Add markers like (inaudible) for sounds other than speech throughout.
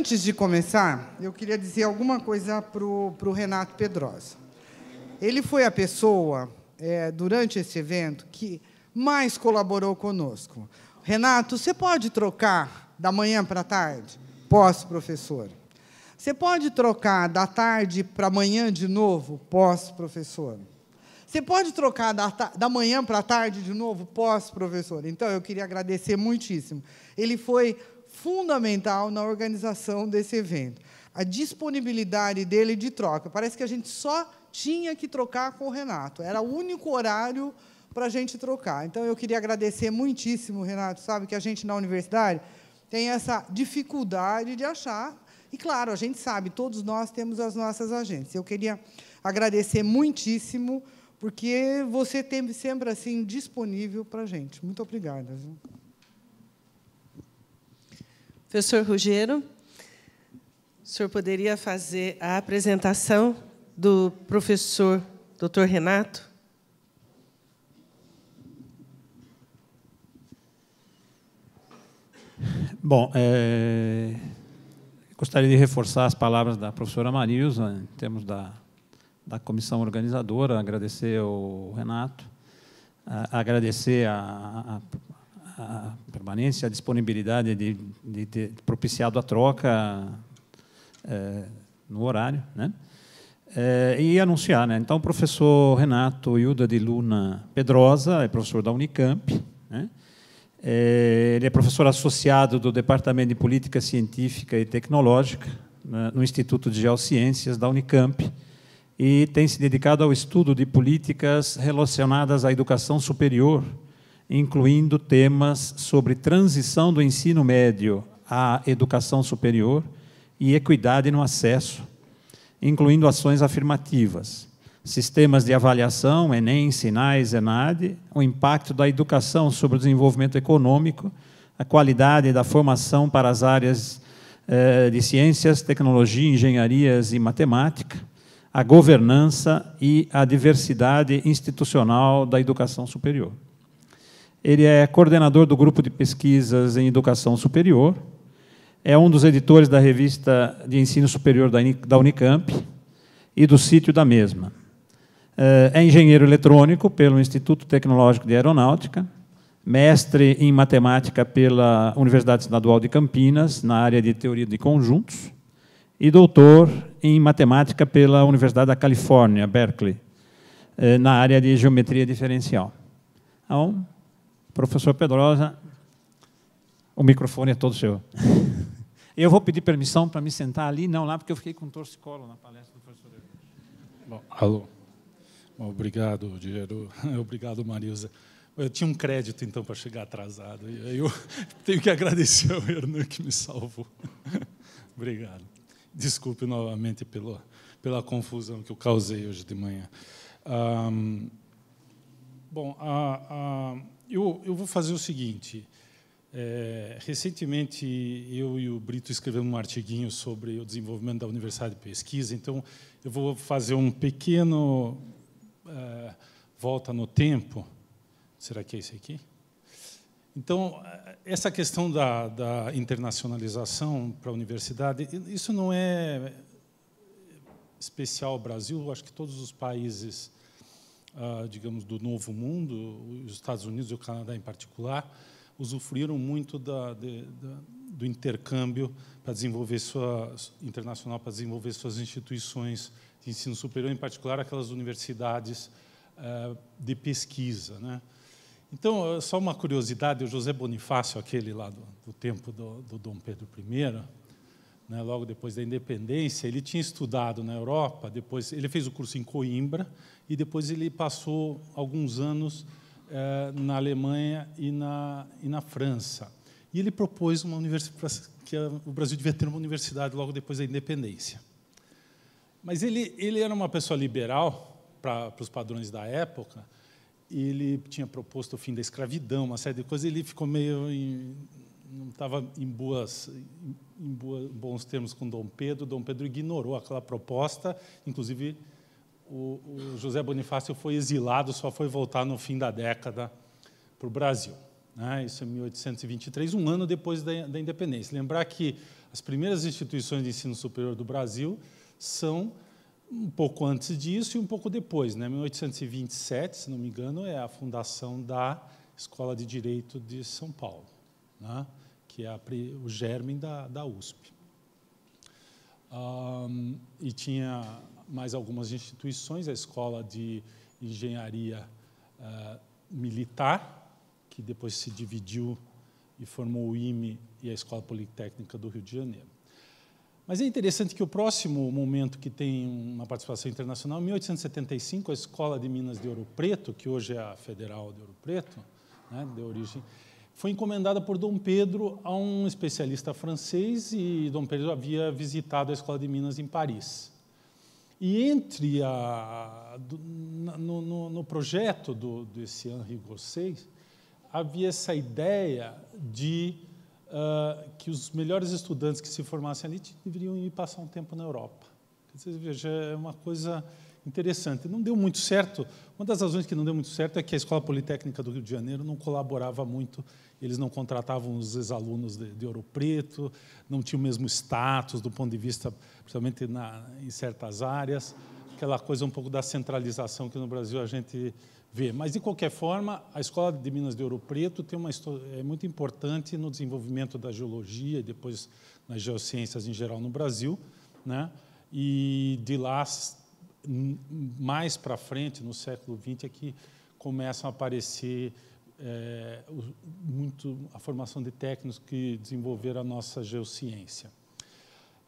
Antes de começar, eu queria dizer alguma coisa para o Renato Pedrosa. Ele foi a pessoa, é, durante esse evento, que mais colaborou conosco. Renato, você pode trocar da manhã para a tarde? Posso, professor. Você pode trocar da tarde para amanhã de novo? Posso, professor. Você pode trocar da, da manhã para a tarde de novo? Posso, professor. Então, eu queria agradecer muitíssimo. Ele foi fundamental na organização desse evento. A disponibilidade dele de troca. Parece que a gente só tinha que trocar com o Renato. Era o único horário para a gente trocar. Então, eu queria agradecer muitíssimo, Renato, sabe, que a gente na universidade tem essa dificuldade de achar. E, claro, a gente sabe, todos nós temos as nossas agências. Eu queria agradecer muitíssimo, porque você tem sempre assim disponível para a gente. Muito obrigada. Viu? Professor Ruggiero, o senhor poderia fazer a apresentação do professor Dr. Renato? Bom, é, gostaria de reforçar as palavras da professora Marilsa, em termos da, da comissão organizadora, agradecer ao Renato, a, agradecer a, a a permanência, a disponibilidade de, de ter propiciado a troca é, no horário, né? É, e anunciar, né? Então, o professor Renato Hilda de Luna Pedrosa é professor da Unicamp, né? É, ele é professor associado do Departamento de Política Científica e Tecnológica né, no Instituto de Geociências da Unicamp e tem se dedicado ao estudo de políticas relacionadas à educação superior incluindo temas sobre transição do ensino médio à educação superior e equidade no acesso, incluindo ações afirmativas, sistemas de avaliação, Enem, Sinais, ENAD, o impacto da educação sobre o desenvolvimento econômico, a qualidade da formação para as áreas eh, de ciências, tecnologia, engenharias e matemática, a governança e a diversidade institucional da educação superior. Ele é coordenador do grupo de pesquisas em educação superior, é um dos editores da revista de ensino superior da Unicamp e do sítio da mesma. Eh, é engenheiro eletrônico pelo Instituto Tecnológico de Aeronáutica, mestre em matemática pela Universidade Estadual de Campinas, na área de teoria de conjuntos, e doutor em matemática pela Universidade da Califórnia, Berkeley, eh, na área de geometria diferencial. Então, Professor Pedrosa, o microfone é todo seu. Eu vou pedir permissão para me sentar ali, não lá, porque eu fiquei com um torcicolo na palestra do professor. Bom, alô. obrigado, Diego. (laughs) Obrigado, Marisa. Eu tinha um crédito, então, para chegar atrasado. E aí eu (laughs) tenho que agradecer ao Hernan que me salvou. (laughs) Obrigado. Desculpe novamente pelo, pela confusão que eu causei hoje de manhã. Um, bom, a, a eu, eu vou fazer o seguinte. É, recentemente, eu e o Brito escrevemos um artiguinho sobre o desenvolvimento da Universidade de Pesquisa, então eu vou fazer um pequeno é, volta no tempo. Será que é esse aqui? Então, essa questão da, da internacionalização para a universidade, isso não é especial ao Brasil, acho que todos os países ah, digamos, do novo mundo, os Estados Unidos e o Canadá em particular, usufruíram muito da, de, da, do intercâmbio para desenvolver sua internacional para desenvolver suas instituições de ensino superior, em particular aquelas universidades ah, de pesquisa, né? Então, ah, só uma curiosidade, o José Bonifácio, aquele lá do, do tempo do, do Dom Pedro I, né, logo depois da independência, ele tinha estudado na Europa, depois ele fez o curso em Coimbra e depois ele passou alguns anos eh, na Alemanha e na, e na França. E ele propôs uma universidade que o Brasil devia ter uma universidade logo depois da independência. Mas ele, ele era uma pessoa liberal para os padrões da época. Ele tinha proposto o fim da escravidão, uma série de coisas. Ele ficou meio em, não estava em, boas, em bons termos com Dom Pedro. Dom Pedro ignorou aquela proposta, inclusive o, o José Bonifácio foi exilado, só foi voltar no fim da década para o Brasil. Né? Isso é em 1823, um ano depois da, da independência. Lembrar que as primeiras instituições de ensino superior do Brasil são um pouco antes disso e um pouco depois. Né? 1827, se não me engano, é a fundação da Escola de Direito de São Paulo. Né? que é a, o germe da, da USP. Um, e tinha mais algumas instituições, a Escola de Engenharia uh, Militar, que depois se dividiu e formou o IME e a Escola Politécnica do Rio de Janeiro. Mas é interessante que o próximo momento que tem uma participação internacional, em 1875, a Escola de Minas de Ouro Preto, que hoje é a Federal de Ouro Preto, né, origem foi encomendada por Dom Pedro a um especialista francês e Dom Pedro havia visitado a Escola de Minas em Paris. E entre a, no, no, no projeto do, desse Henri Gosset, havia essa ideia de uh, que os melhores estudantes que se formassem ali deveriam ir passar um tempo na Europa. Quer dizer, veja, é uma coisa interessante. Não deu muito certo. Uma das razões que não deu muito certo é que a Escola Politécnica do Rio de Janeiro não colaborava muito. Eles não contratavam os ex-alunos de, de, Ouro Preto, não tinha o mesmo status do ponto de vista, principalmente na, em certas áreas. Aquela coisa um pouco da centralização que no Brasil a gente vê. Mas, de qualquer forma, a Escola de Minas de Ouro Preto tem uma é muito importante no desenvolvimento da geologia e depois nas geociências em geral no Brasil. Né? E de lá mais para frente, no século XX, é que começam a aparecer é, muito a formação de técnicos que desenvolveram a nossa geociência.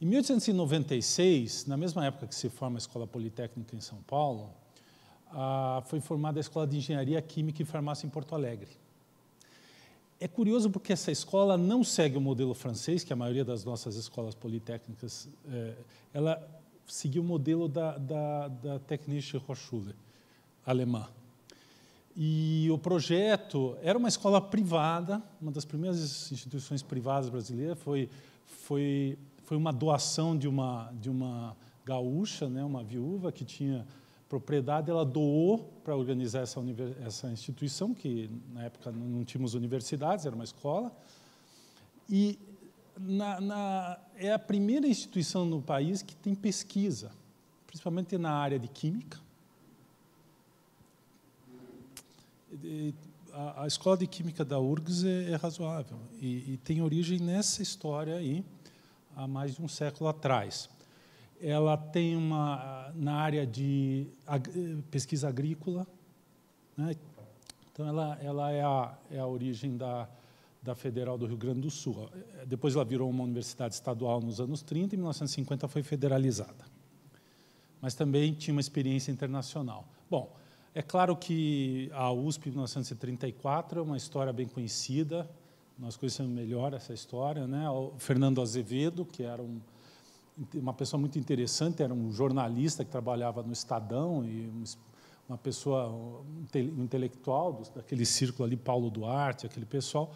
Em 1896, na mesma época que se forma a Escola Politécnica em São Paulo, a, foi formada a Escola de Engenharia Química e Farmácia em Porto Alegre. É curioso porque essa escola não segue o modelo francês, que a maioria das nossas escolas politécnicas, é, ela seguir o modelo da, da, da Technische Hochschule alemã. E o projeto era uma escola privada, uma das primeiras instituições privadas brasileiras, foi, foi, foi uma doação de uma, de uma gaúcha, né, uma viúva que tinha propriedade, ela doou para organizar essa, essa instituição, que na época não tínhamos universidades, era uma escola. E na, na, é a primeira instituição no país que tem pesquisa, principalmente na área de química. A, a escola de química da URGS é, é razoável e, e tem origem nessa história aí, há mais de um século atrás ela tem uma na área de pesquisa agrícola, né? então ela, ela é, a, é a origem da, da Federal do Rio Grande do Sul. Eh, eh, depois ela virou uma universidade estadual nos anos 30 e em 1950 foi federalizada. Mas também tinha uma experiência internacional. Bom, é claro que a USP 1934 é uma história bem conhecida, nós conhecemos melhor essa história, né? O Fernando Azevedo, que era um, uma pessoa muito interessante, era um jornalista que trabalhava no Estadão e uma pessoa intelectual daquele círculo ali, Paulo Duarte, aquele pessoal,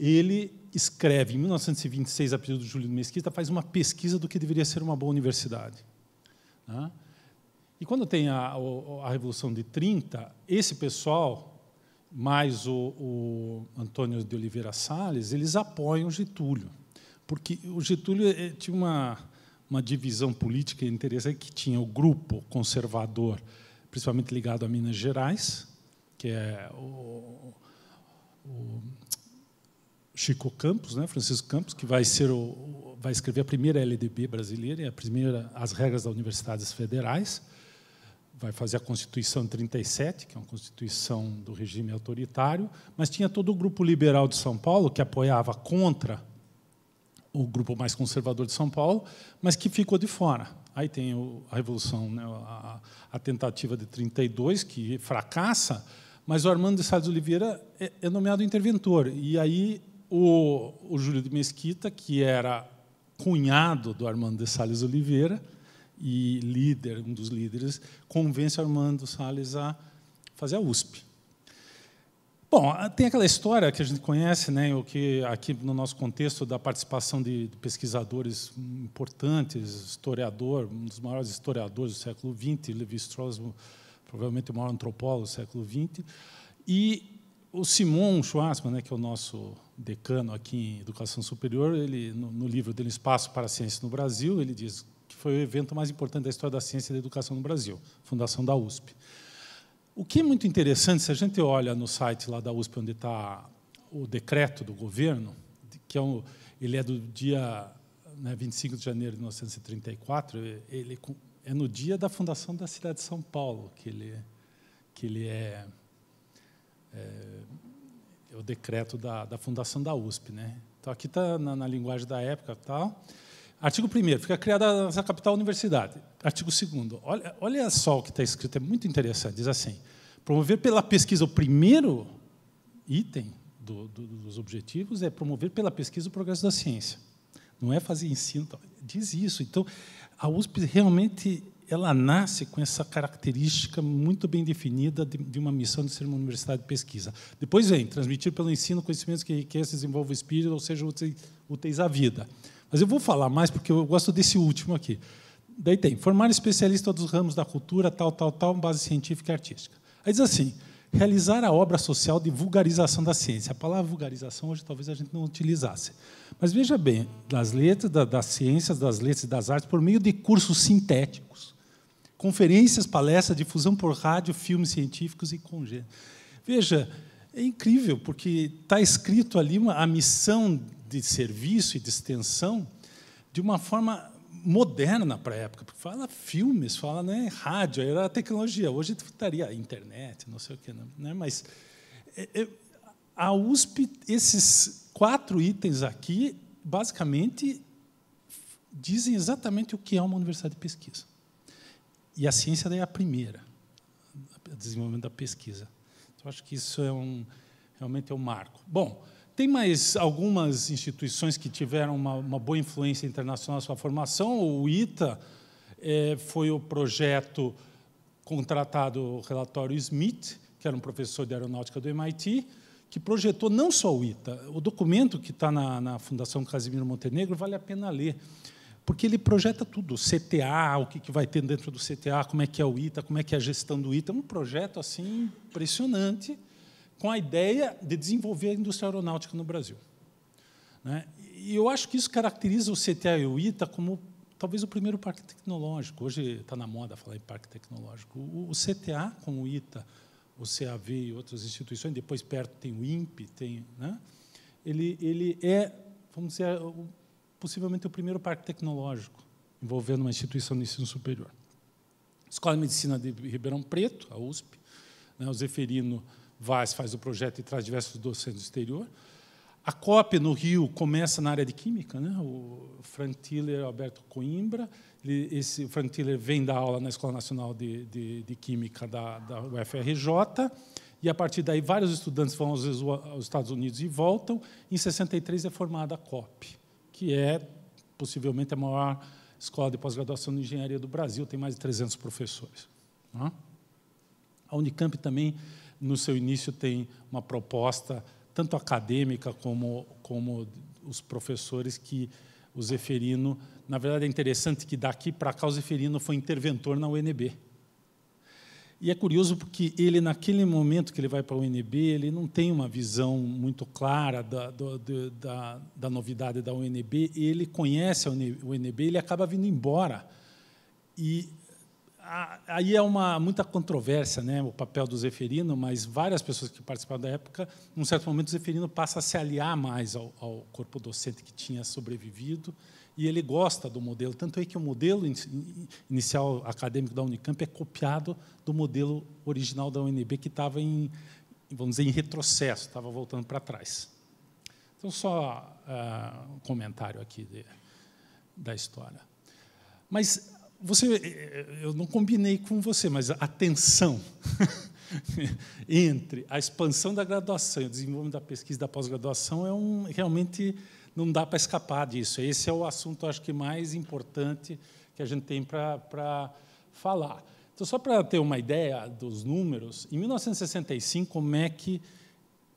ele escreve, em 1926, a pedido do Júlio Mesquita, faz uma pesquisa do que deveria ser uma boa universidade. Né? E quando tem a, a Revolução de 30, esse pessoal, mais o, o Antônio de Oliveira Salles, eles apoiam Getúlio. Porque o Getúlio eh, tinha uma, uma divisão política interessante, que tinha o grupo conservador, principalmente ligado a Minas Gerais, que é o, o Chico Campos, né, Francisco Campos, que vai ser o, vai escrever a primeira LDB brasileira, a primeira as regras das universidades federais, vai fazer a Constituição de 37, que é uma constituição do regime autoritário, mas tinha todo o grupo liberal de São Paulo que apoiava contra o grupo mais conservador de São Paulo, mas que ficou de fora. Aí tem o, a revolução, né, a, a tentativa de 32 que fracassa, mas o Armando de Salles Oliveira é, é nomeado interventor. E aí o, o Júlio de Mesquita, que era cunhado do Armando de Salles Oliveira e líder, um dos líderes, convence o Armando Salles a fazer a USP. Bom, tem aquela história que a gente conhece, né, o que aqui no nosso contexto da participação de pesquisadores importantes, historiador, um dos maiores historiadores do século XX, Levi Strauss, provavelmente o maior antropólogo do século XX, e o Simon Schwarzman, né, que é o nosso decano aqui em Educação Superior, ele, no, no livro dele Espaço para a Ciência no Brasil, ele diz que foi o evento mais importante da história da ciência e da educação no Brasil, fundação da USP. O que é muito interessante, se a gente olha no site lá da USP, onde está o decreto do governo, que é um, ele é do dia né, 25 de janeiro de 1934, ele é no dia da fundação da cidade de São Paulo que ele, que ele é, é o decreto da, da fundação da USP. Né? Então, aqui está na, na, linguagem da época. tal. Artigo 1 fica criada a capital universidade. Artigo 2 olha, olha só o que está escrito, é muito interessante. Diz assim, promover pela pesquisa o primeiro item do, do, dos objetivos é promover pela pesquisa o progresso da ciência. Não é fazer ensino. Diz isso. Então, a USP realmente ela nasce com essa característica muito bem definida de, de, uma missão de ser uma universidade de pesquisa. Depois vem transmitir pelo ensino conhecimentos que enriquecem, desenvolvem o espírito, ou seja, úteis à vida. Mas eu vou falar mais porque eu gosto desse último aqui. Daí tem formar especialista dos ramos da cultura, tal, tal, tal, base científica e artística. Aí diz assim: realizar a obra social de vulgarização da ciência. A palavra vulgarização hoje talvez a gente não utilizasse. Mas veja bem, das letras, das ciências, das letras e das artes, por meio de cursos sintéticos, conferências, palestras, difusão por rádio, filmes científicos e congêneres. Veja, é incrível, porque está escrito ali uma, a missão de serviço e de extensão de uma forma moderna para a época, porque fala filmes, fala né, rádio, era a tecnologia, hoje estaria a internet, não sei o que, né? mas é, é, a USP, esses quatro itens aqui, basicamente, dizem exatamente o que é uma universidade de pesquisa e a ciência daí é a primeira, o desenvolvimento da pesquisa. Então, acho que isso é um, realmente é um marco. Bom, tem mais algumas instituições que tiveram uma, uma boa influência internacional na sua formação. O ITA é, foi o projeto contratado, o relatório Smith, que era um professor de aeronáutica do MIT, que projetou não só o ITA, o documento que está na, na Fundação Casimiro Montenegro vale a pena ler porque ele projeta tudo, CTA, o que, que vai ter dentro do CTA, como é que é o ITA, como é que é a gestão do ITA, é um projeto assim impressionante, com a ideia de desenvolver a indústria aeronáutica no Brasil. Né? E eu acho que isso caracteriza o CTA e o ITA como talvez o primeiro parque tecnológico. Hoje está na moda falar em parque tecnológico. O, CTA com o ITA, o CAV e outras instituições, depois perto tem o INPE, tem, né? ele, ele é, vamos dizer, possivelmente o primeiro parque tecnológico envolvendo uma instituição de ensino superior. Escola de Medicina de Ribeirão Preto, a USP, né, o Zeferino Vaz faz o projeto e traz diversos docentes do exterior. A COP no Rio começa na área de Química, né? o Frank Tiller Alberto Coimbra, ele, esse o Frank Tiller vem dar aula na Escola Nacional de, de, de Química da, da, UFRJ, e a partir daí vários estudantes vão aos, aos Estados Unidos e voltam, em 63 é formada a COP que é possivelmente a maior escola de pós-graduação de engenharia do Brasil, tem mais de 300 professores. Né? A Unicamp também, no seu início, tem uma proposta, tanto acadêmica como, como os professores, que o Zeferino. Na verdade, é interessante que daqui para cá o Zeferino foi interventor na UNB. E é curioso porque ele, naquele momento que ele vai para o UNB, ele não tem uma visão muito clara da, da, da, da novidade da UNB, ele conhece a UNB, ele acaba vindo embora. E aí é uma muita controvérsia, né, o papel do Zeferino, mas várias pessoas que participaram da época, num certo momento o Zeferino passa a se aliar mais ao, ao corpo docente que tinha sobrevivido e ele gosta do modelo. Tanto é que o modelo inicial acadêmico da Unicamp é copiado do modelo original da UNB, que estava em, vamos dizer, em retrocesso, estava voltando para trás. Então, só uh, um comentário aqui de, da história. Mas você, eh, eh, eu não combinei com você, mas a tensão (laughs) entre a expansão da graduação e o desenvolvimento da pesquisa da pós-graduação é um, realmente não dá para escapar disso. Esse é o assunto, acho que, mais importante que a gente tem para falar. Então, só para ter uma ideia dos números, em 1965, o MEC,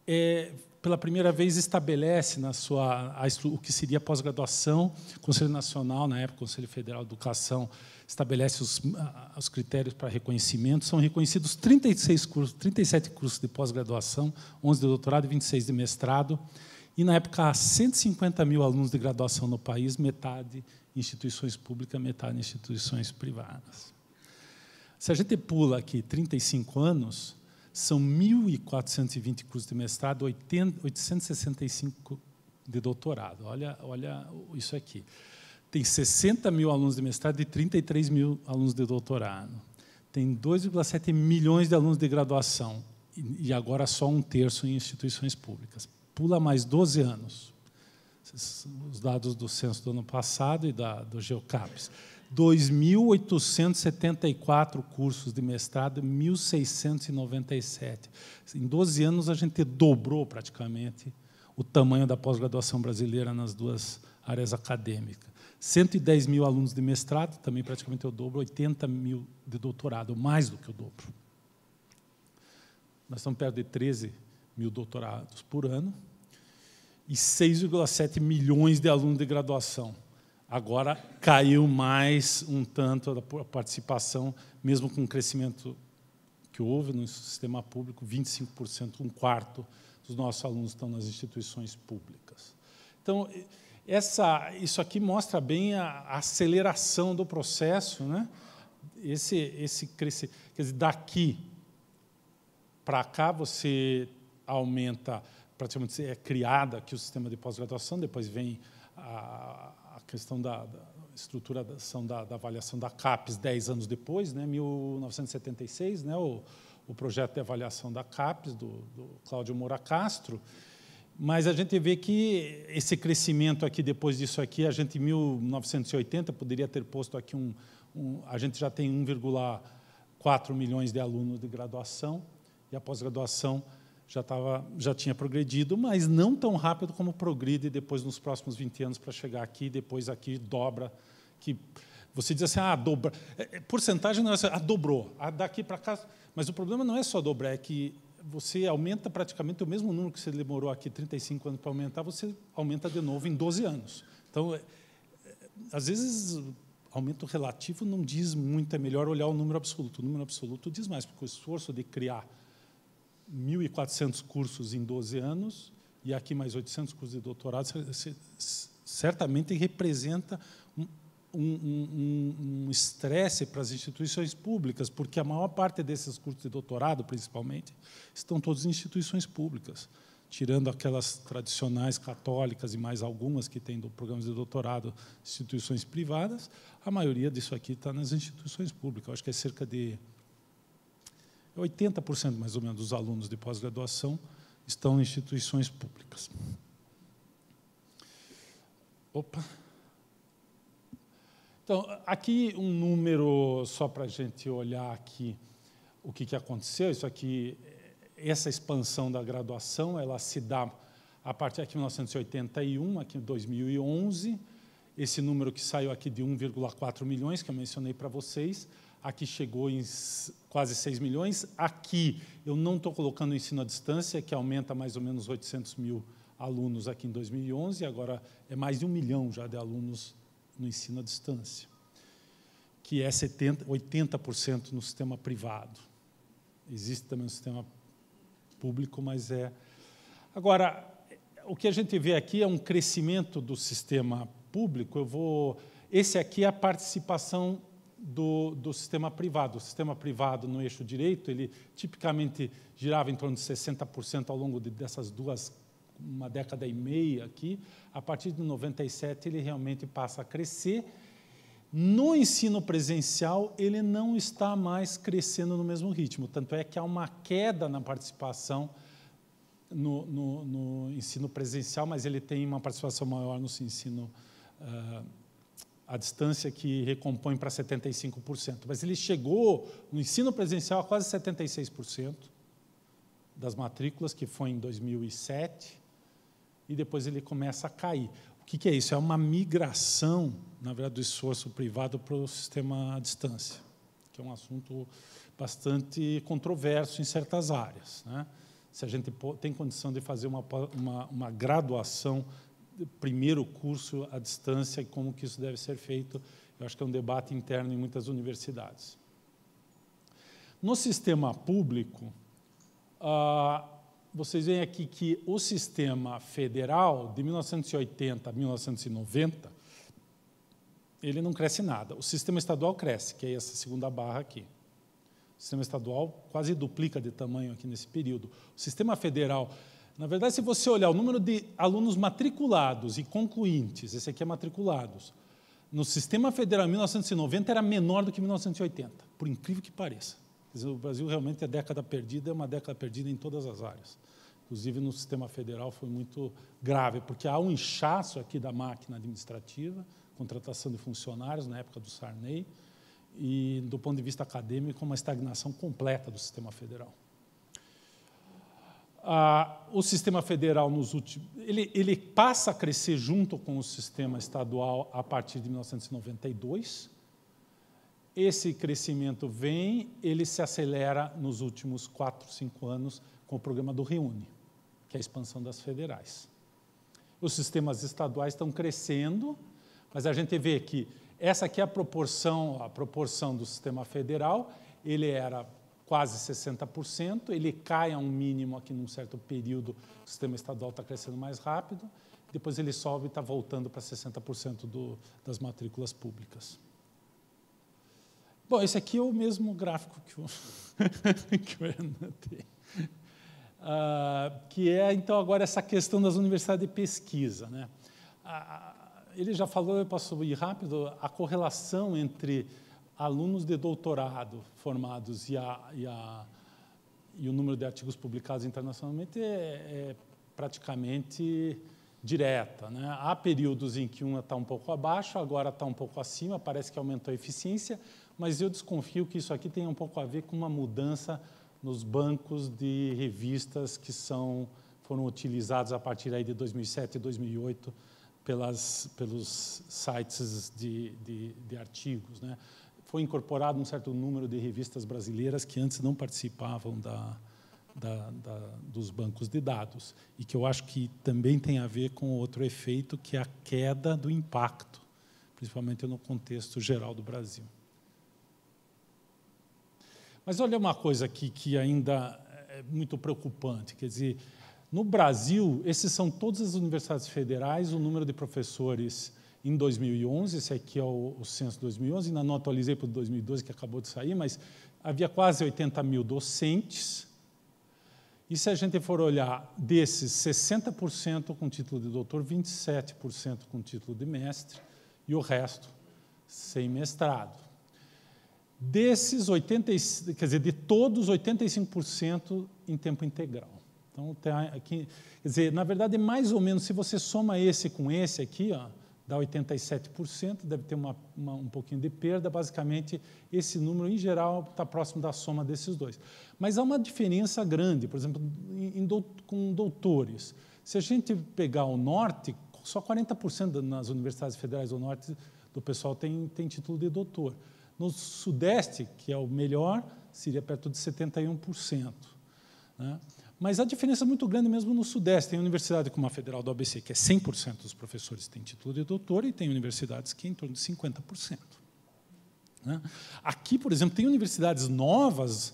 é, pela primeira vez, estabelece na sua, a, o que seria pós-graduação, o Conselho Nacional, na época, o Conselho Federal de Educação, estabelece os, os critérios para reconhecimento. São reconhecidos 36 cursos, 37 cursos de pós-graduação, 11 de doutorado e 26 de mestrado. E, na época, há 150 mil alunos de graduação no país, metade instituições públicas, metade instituições privadas. Se a gente pula aqui 35 anos, são 1.420 cursos de mestrado, 865 de doutorado. Olha, olha isso aqui. Tem 60 mil alunos de mestrado e 33 mil alunos de doutorado. Tem 2,7 milhões de alunos de graduação e agora só um terço em instituições públicas pula mais 12 anos. Os dados do censo do ano passado e da, do Geocaps. 2.874 cursos de mestrado, 1.697. Em 12 anos, a gente dobrou praticamente o tamanho da pós-graduação brasileira nas duas áreas acadêmicas. 110 mil alunos de mestrado, também praticamente o dobro, 80 mil de doutorado, mais do que o dobro. Nós estamos perto de 13 mil doutorados por ano e 6,7 milhões de alunos de graduação. Agora caiu mais um tanto a participação, mesmo com o crescimento que houve no sistema público, 25%, um quarto dos nossos alunos estão nas instituições públicas. Então, essa, isso aqui mostra bem a, a aceleração do processo, né? esse, esse crescimento. Quer dizer, daqui para cá você aumenta, praticamente é criada aqui o sistema de pós-graduação, depois vem a, a questão da, da estruturação da, da, avaliação da CAPES 10 anos depois, né, 1976, né, o, o projeto de avaliação da CAPES, do, do Cláudio Moura Castro, mas a gente vê que esse crescimento aqui, depois disso aqui, a gente, em 1980, poderia ter posto aqui um... um a gente já tem 1,4 milhões de alunos de graduação, e a pós-graduação já, tava, já tinha progredido, mas não tão rápido como progride depois nos próximos 20 anos para chegar aqui, depois aqui dobra, que você diz assim, ah, dobra. É, é porcentagem não é assim, ah, dobrou, ah, daqui para cá. Mas o problema não é só dobrar, é que você aumenta praticamente o mesmo número que você demorou aqui 35 anos para aumentar, você aumenta de novo em 12 anos. Então, é, é às vezes, aumento relativo não diz muito, é melhor olhar o número absoluto. O número absoluto diz mais, porque o esforço de criar 1.400 cursos em 12 anos, e aqui mais 800 cursos de doutorado, certamente representa um estresse um, um, um para as instituições públicas, porque a maior parte desses cursos de doutorado, principalmente, estão todos em instituições públicas, tirando aquelas tradicionais católicas e mais algumas que têm programas de doutorado, instituições privadas, a maioria disso aqui está nas instituições públicas. Eu acho que é cerca de 80% mais ou menos dos alunos de pós-graduação estão em instituições públicas. Opa! Então, aqui um número só para a gente olhar aqui o que, que aconteceu. Isso aqui, essa expansão da graduação, ela se dá a partir aqui de 1981, aqui em 2011, esse número que saiu aqui de 1,4 milhões, que eu mencionei para vocês, aqui chegou em quase 6 milhões. Aqui eu não estou colocando o ensino à distância, que aumenta mais ou menos 800 mil alunos aqui em 2011, agora é mais de um milhão já de alunos no ensino à distância, que é 70, 80% no sistema privado. Existe também um sistema público, mas é. Agora, o que a gente vê aqui é um crescimento do sistema público. Eu vou. Esse aqui é a participação do, do, sistema privado. O sistema privado no eixo direito, ele tipicamente girava em torno de 60% ao longo de, dessas duas, uma década e meia aqui. A partir de 97, ele realmente passa a crescer. No ensino presencial, ele não está mais crescendo no mesmo ritmo, tanto é que há uma queda na participação no, no, no ensino presencial, mas ele tem uma participação maior no ensino uh, a distância que recompõe para 75%. Mas ele chegou no ensino presencial a quase 76% das matrículas, que foi em 2007, e depois ele começa a cair. O que, que é isso? É uma migração, na verdade, do esforço privado para o sistema à distância, que é um assunto bastante controverso em certas áreas. Né? Se a gente tem condição de fazer uma, uma, uma graduação primeiro curso à distância e como que isso deve ser feito. Eu acho que é um debate interno em muitas universidades. No sistema público, ah, vocês veem aqui que o sistema federal, de 1980 a 1990, ele não cresce nada. O sistema estadual cresce, que é essa segunda barra aqui. O sistema estadual quase duplica de tamanho aqui nesse período. O sistema federal na verdade, se você olhar o número de alunos matriculados e concluintes, esse aqui é matriculados, no sistema federal em 1990 era menor do que 1980, por incrível que pareça. Dizer, o Brasil realmente é década perdida, é uma década perdida em todas as áreas. Inclusive no sistema federal foi muito grave, porque há um inchaço aqui da máquina administrativa, contratação de funcionários na época do Sarney, e do ponto de vista acadêmico, uma estagnação completa do sistema federal ah, o sistema federal nos últimos. Ele, ele passa a crescer junto com o sistema estadual a partir de 1992. Esse crescimento vem, ele se acelera nos últimos quatro, cinco anos com o programa do Reúne, que é a expansão das federais. Os sistemas estaduais estão crescendo, mas a gente vê que essa aqui é a proporção, a proporção do sistema federal, ele era quase 60%, ele cai a um mínimo aqui num certo período, o sistema estadual está crescendo mais rápido, depois ele sobe e está voltando para 60% do, das matrículas públicas. Bom, esse aqui é o mesmo gráfico que eu, (laughs) que anotei. Ah, que é, então, agora essa questão das universidades de pesquisa. Né? Ah, ele já falou, eu posso ir rápido, a correlação entre alunos de doutorado formados e, a, e, a, e, o número de artigos publicados internacionalmente é, é praticamente direta. Né? Há períodos em que uma está um pouco abaixo, agora está um pouco acima, parece que aumentou a eficiência, mas eu desconfio que isso aqui tenha um pouco a ver com uma mudança nos bancos de revistas que são, foram utilizados a partir aí de 2007 e 2008 pelas, pelos sites de, de, de artigos. Né? foi incorporado um certo número de revistas brasileiras que antes não participavam da, da, da, dos bancos de dados, e que eu acho que também tem a ver com outro efeito, que é a queda do impacto, principalmente no contexto geral do Brasil. Mas olha uma coisa aqui que ainda é muito preocupante, quer dizer, no Brasil, esses são todas as universidades federais, o número de professores em 2011, esse aqui é o, o censo 2011, ainda não atualizei para o 2012, que acabou de sair, mas havia quase 80 mil docentes. E se a gente for olhar desses, 60% com título de doutor, 27% com título de mestre e o resto sem mestrado. Desses 80, quer dizer, de todos 85% em tempo integral. Então, tá aqui, quer dizer, na verdade, é mais ou menos, se você soma esse com esse aqui, ó, dá 87%, deve ter uma, uma, um pouquinho de perda. Basicamente, esse número, em geral, está próximo da soma desses dois. Mas há uma diferença grande, por exemplo, em, em com doutores. Se a gente pegar o norte, só 40% nas universidades federais do norte do pessoal tem, tem título de doutor. No sudeste, que é o melhor, seria perto de 71%. Né? Mas a diferença é muito grande mesmo no Sudeste. Tem universidade como a Federal do ABC, que é 100% dos professores têm título de doutor, e tem universidades que é em torno de 50%. Né? Aqui, por exemplo, tem universidades novas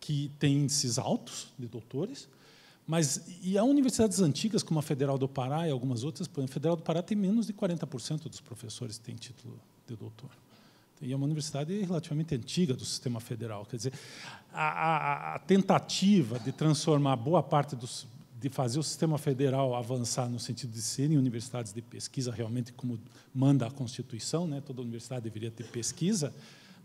que têm índices altos de doutores, mas e há universidades antigas, como a Federal do Pará e algumas outras, por exemplo, a Federal do Pará tem menos de 40% dos professores que têm título de doutor. E é uma universidade relativamente antiga do sistema federal. Quer dizer, a, a, a tentativa de transformar boa parte dos, de fazer o sistema federal avançar no sentido de serem universidades de pesquisa realmente como manda a Constituição, né? toda universidade deveria ter pesquisa,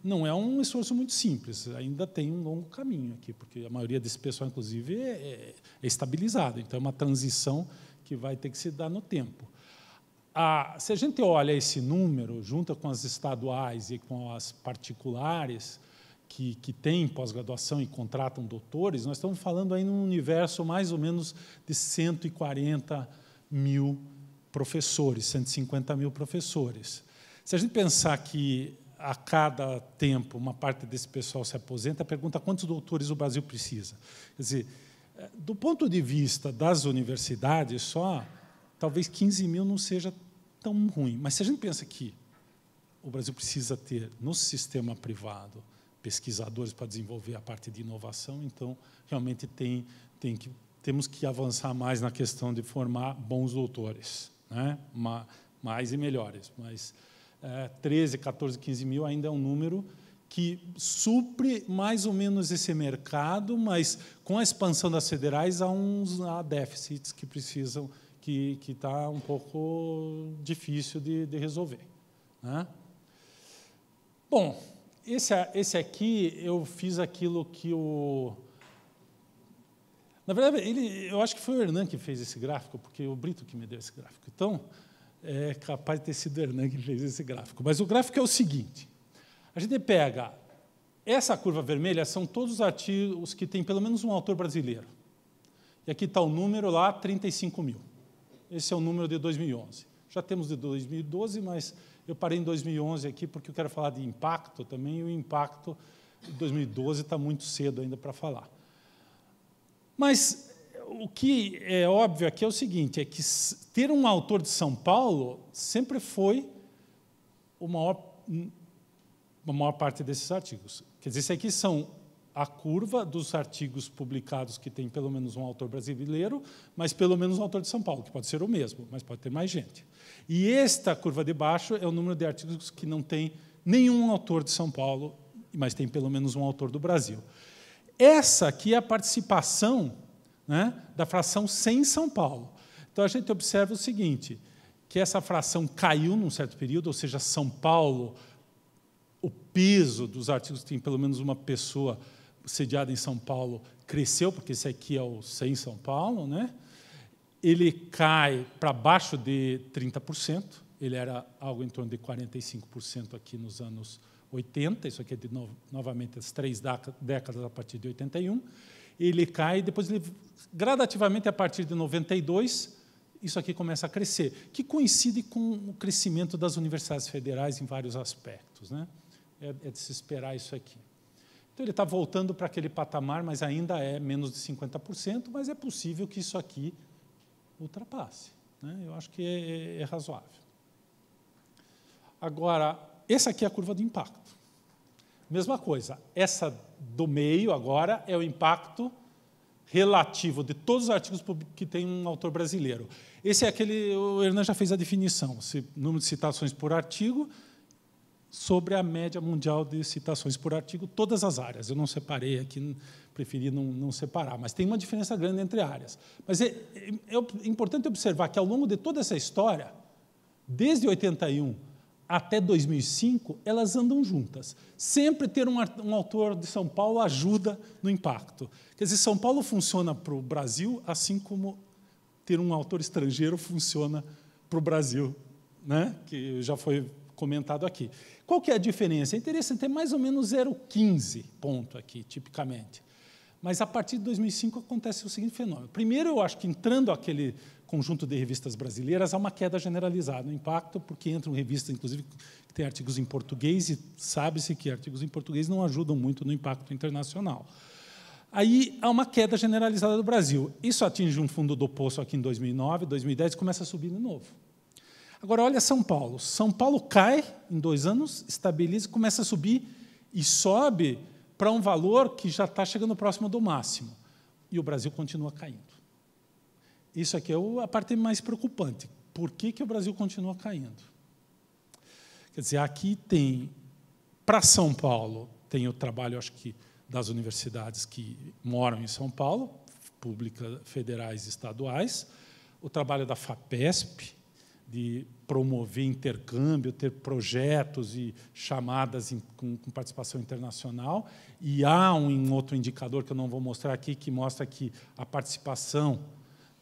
não é um esforço muito simples, ainda tem um longo caminho aqui, porque a maioria desse pessoal, inclusive, é, é estabilizado, então é uma transição que vai ter que se dar no tempo a, se a gente olha esse número, junta com as estaduais e com as particulares, que, que têm pós-graduação e contratam doutores, nós estamos falando aí num universo mais ou menos de 140 mil professores, 150 mil professores. Se a gente pensar que a cada tempo uma parte desse pessoal se aposenta, pergunta quantos doutores o Brasil precisa. Quer dizer, eh, do ponto de vista das universidades só, talvez 15 mil não seja tão ruim. Mas se a gente pensa que o Brasil precisa ter no sistema privado pesquisadores para desenvolver a parte de inovação, então realmente tem, tem que, temos que avançar mais na questão de formar bons doutores, né? mais e melhores. Mas é, 13, 14, 15 mil ainda é um número que supre mais ou menos esse mercado, mas com a expansão das federais há uns há déficits que precisam que está um pouco difícil de, de resolver. Né? Bom, esse, esse aqui eu fiz aquilo que o. Na verdade, ele, eu acho que foi o Hernan que fez esse gráfico, porque é o Brito que me deu esse gráfico. Então, é capaz de ter sido o Hernan que fez esse gráfico. Mas o gráfico é o seguinte: a gente pega essa curva vermelha, são todos os artigos que tem pelo menos um autor brasileiro. E aqui está o número lá, 35 mil. Esse é o número de 2011. Já temos de 2012, mas eu parei em 2011 aqui porque eu quero falar de impacto também, e o impacto de 2012 está muito cedo ainda para falar. Mas o que é óbvio aqui é o seguinte, é que ter um autor de São Paulo sempre foi o maior, hum, a maior parte desses artigos. Quer dizer, isso aqui são a curva dos artigos publicados que tem pelo menos um autor brasileiro, mas pelo menos um autor de São Paulo, que pode ser o mesmo, mas pode ter mais gente. E esta curva de baixo é o número de artigos que não tem nenhum autor de São Paulo, mas tem pelo menos um autor do Brasil. Essa aqui é a participação né, da fração sem São Paulo. Então a gente observa o seguinte, que essa fração caiu num certo período, ou seja, São Paulo, o peso dos artigos que tem pelo menos uma pessoa sediado em São Paulo, cresceu, porque esse aqui é o sem São Paulo, né? ele cai para baixo de 30%, ele era algo em torno de 45% aqui nos anos 80, isso aqui é de novamente as três décadas a partir de 81, ele cai, depois ele, gradativamente a partir de 92, isso aqui começa a crescer, que coincide com o crescimento das universidades federais em vários aspectos. Né? É, é de se esperar isso aqui. Então ele está voltando para aquele patamar, mas ainda é menos de 50%, mas é possível que isso aqui ultrapasse. Né? Eu acho que é, é, é razoável. Agora, essa aqui é a curva do impacto. Mesma coisa, essa do meio agora é o impacto relativo de todos os artigos que tem um autor brasileiro. Esse é aquele, o Hernan já fez a definição, número de citações por artigo, sobre a média mundial de citações por artigo, todas as áreas. Eu não separei aqui, preferi não, não separar, mas tem uma diferença grande entre áreas. Mas é, é, é importante observar que, ao longo de toda essa história, desde 81 até 2005, elas andam juntas. Sempre ter um, um, autor de São Paulo ajuda no impacto. Quer dizer, São Paulo funciona para o Brasil, assim como ter um autor estrangeiro funciona para o Brasil, né? que já foi comentado aqui. Qual que é a diferença? É interessante, tem é mais ou menos 0,15 ponto aqui, tipicamente. Mas a partir de 2005 acontece o seguinte fenômeno. Primeiro, eu acho que entrando aquele conjunto de revistas brasileiras, há uma queda generalizada no impacto, porque entram revistas, inclusive, que têm artigos em português, e sabe-se que artigos em português não ajudam muito no impacto internacional. Aí há uma queda generalizada do Brasil. Isso atinge um fundo do poço aqui em 2009, 2010 e começa a subir de novo. Agora, olha São Paulo. São Paulo cai em dois anos, estabiliza, começa a subir e sobe para um valor que já está chegando próximo do máximo. E o Brasil continua caindo. Isso aqui é a parte mais preocupante. Por que, que o Brasil continua caindo? Quer dizer, aqui tem, para São Paulo, tem o trabalho, acho que, das universidades que moram em São Paulo, públicas, federais e estaduais, o trabalho da FAPESP, de promover intercâmbio, ter projetos e chamadas em, com, com, participação internacional. E há um, um, outro indicador que eu não vou mostrar aqui, que mostra que a participação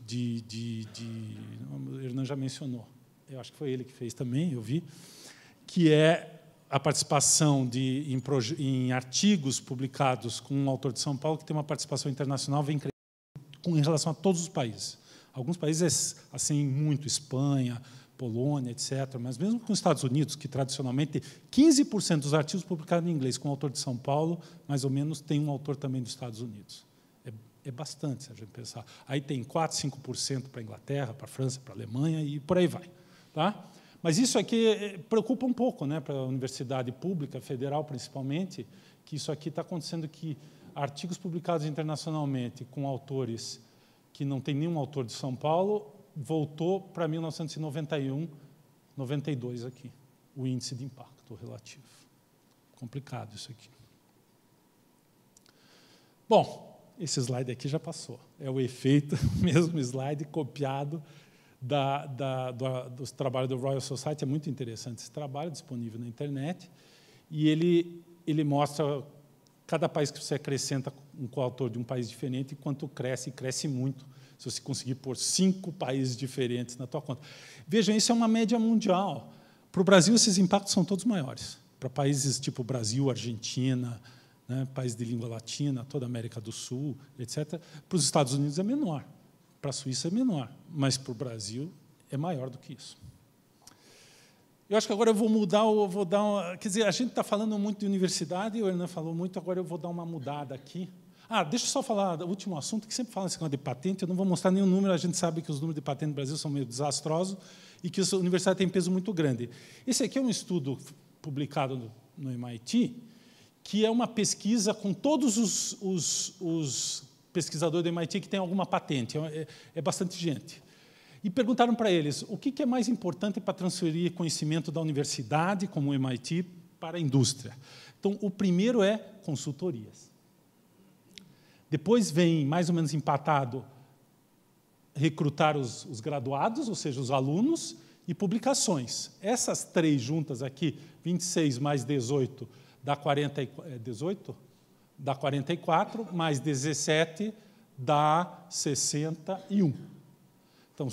de. de, de o Hernan já mencionou, eu acho que foi ele que fez também, eu vi, que é a participação de, em, em artigos publicados com um autor de São Paulo, que tem uma participação internacional, vem crescendo em relação a todos os países. Alguns países, assim, muito, Espanha, Polônia, etc., mas mesmo com os Estados Unidos, que tradicionalmente 15% dos artigos publicados em inglês com autor de São Paulo, mais ou menos, tem um autor também dos Estados Unidos. É, é bastante, se a gente pensar. Aí tem 4, 5% para a Inglaterra, para a França, para a Alemanha e por aí vai. Tá? Mas isso aqui é, é, preocupa um pouco né, para a universidade pública, federal principalmente, que isso aqui está acontecendo que artigos publicados internacionalmente com autores que não tem nenhum autor de São Paulo voltou para 1991, 92 aqui, o índice de impacto relativo. Complicado isso aqui. Bom, esse slide aqui já passou. É o efeito, (laughs) mesmo slide copiado da, da, do, trabalho do Royal Society. É muito interessante esse trabalho, disponível na internet. E ele, ele mostra cada país que você acrescenta um coautor de um país diferente e quanto cresce, e cresce muito se você conseguir pôr cinco países diferentes na tua conta. Veja, isso é uma média mundial. Para o Brasil, esses impactos são todos maiores. Para países tipo Brasil, Argentina, né, países de língua latina, toda a América do Sul, etc. Para os Estados Unidos é menor, para a Suíça é menor, mas para o Brasil é maior do que isso. Eu acho que agora eu vou mudar, eu vou dar uma, quer dizer, a gente está falando muito de universidade, o Hernan falou muito, agora eu vou dar uma mudada aqui ah, deixa eu só falar o último assunto, que sempre fala esse negócio de patente, eu não vou mostrar nenhum número, a gente sabe que os números de patente no Brasil são meio desastrosos e que a universidade tem peso muito grande. Esse aqui é um estudo publicado no, no MIT, que é uma pesquisa com todos os, os, os pesquisadores do MIT que têm alguma patente, é, é, é bastante gente. E perguntaram para eles o que, que é mais importante para transferir conhecimento da universidade, como o MIT, para a indústria. Então, o primeiro é consultorias. Depois vem, mais ou menos empatado, recrutar os, os graduados, ou seja, os alunos, e publicações. Essas três juntas aqui, 26 mais 18, dá 40 18? É, dá 44, mais 17 dá 61. Então,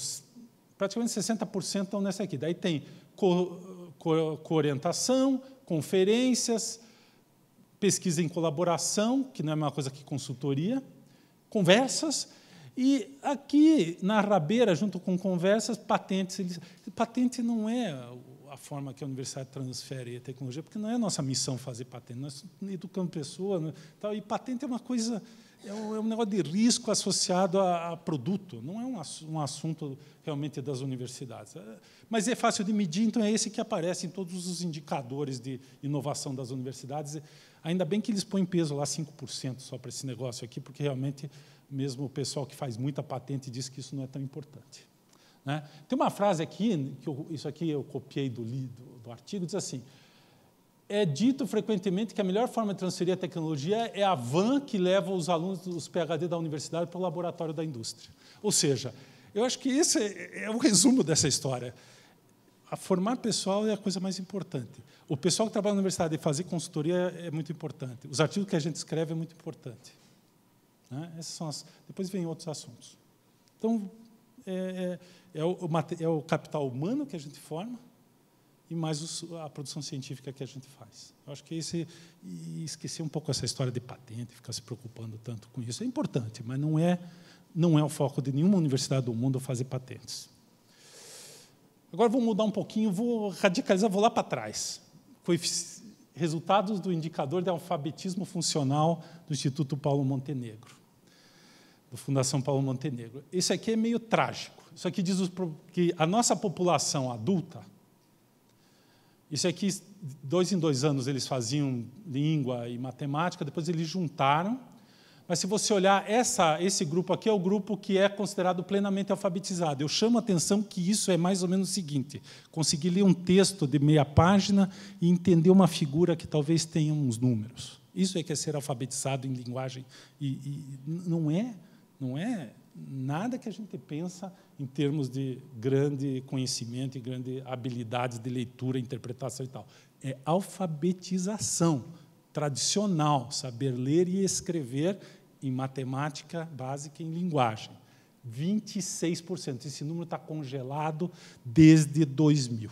praticamente 60% estão nessa aqui. Daí tem co, co, coorientação, conferências, pesquisa em colaboração, que não é uma coisa que consultoria, conversas, e aqui na rabeira, junto com conversas, patentes. Eles, patente não é a forma que a universidade transfere a tecnologia, porque não é a nossa missão fazer patente, nós educamos pessoas, né, tal, e patente é uma coisa, é um, é um negócio de risco associado a, a produto, não é um, um, assunto realmente das universidades. É, mas é fácil de medir, então é esse que aparece em todos os indicadores de inovação das universidades, Ainda bem que eles põem peso lá 5% só para esse negócio aqui, porque realmente, mesmo o pessoal que faz muita patente diz que isso não é tão importante. Né? Tem uma frase aqui, que eu, isso aqui eu copiei do, do, do artigo, diz assim: é dito frequentemente que a melhor forma de transferir a tecnologia é a van que leva os alunos dos PhD da universidade para o laboratório da indústria. Ou seja, eu acho que esse é, é o resumo dessa história a formar pessoal é a coisa mais importante. O pessoal que trabalha na universidade e fazer consultoria é muito importante. Os artigos que a gente escreve é muito importante. Né? Essas são as... Depois vem outros assuntos. Então, é, é, é, o, é, o, capital humano que a gente forma e mais a produção científica que a gente faz. Eu acho que esse, esquecer um pouco essa história de patente, ficar se preocupando tanto com isso, é importante, mas não é, não é o foco de nenhuma universidade do mundo fazer patentes. Agora vou mudar um pouquinho, vou radicalizar, vou lá para trás. Resultados do indicador de alfabetismo funcional do Instituto Paulo Montenegro, do Fundação Paulo Montenegro. Isso aqui é meio trágico. Isso aqui diz que a nossa população adulta, isso aqui, dois em dois anos eles faziam língua e matemática, depois eles juntaram mas se você olhar, essa, esse grupo aqui é o grupo que é considerado plenamente alfabetizado. Eu chamo a atenção que isso é mais ou menos o seguinte: conseguir ler um texto de meia página e entender uma figura que talvez tenha uns números. Isso é que é ser alfabetizado em linguagem. E, e não é, não é nada que a gente pensa em termos de grande conhecimento e grande habilidade de leitura, interpretação e tal. É alfabetização tradicional, saber ler e escrever em matemática básica e em linguagem. 26%. Esse número está congelado desde 2000.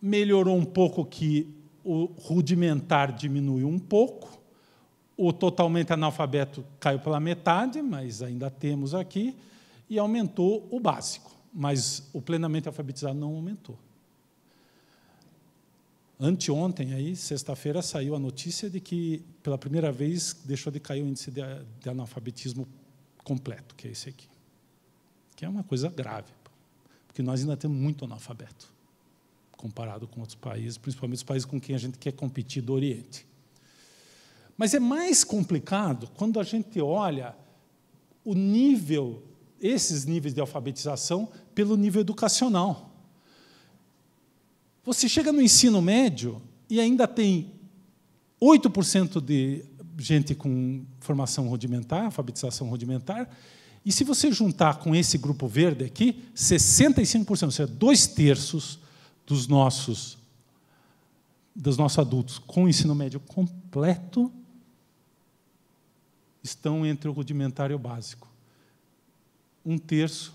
Melhorou um pouco que o rudimentar diminuiu um pouco, o totalmente analfabeto caiu pela metade, mas ainda temos aqui, e aumentou o básico, mas o plenamente alfabetizado não aumentou. Anteontem, aí, sexta-feira, saiu a notícia de que, pela primeira vez, deixou de cair o índice de, de analfabetismo completo, que é esse aqui. Que é uma coisa grave, porque nós ainda temos muito analfabeto, comparado com outros países, principalmente os países com quem a gente quer competir do Oriente. Mas é mais complicado quando a gente olha o nível, esses níveis de alfabetização, pelo nível educacional. Você chega no ensino médio e ainda tem 8% de gente com formação rudimentar, alfabetização rudimentar, e se você juntar com esse grupo verde aqui, 65%, ou seja, dois terços dos nossos, dos nossos adultos com o ensino médio completo estão entre o rudimentar e o básico. Um terço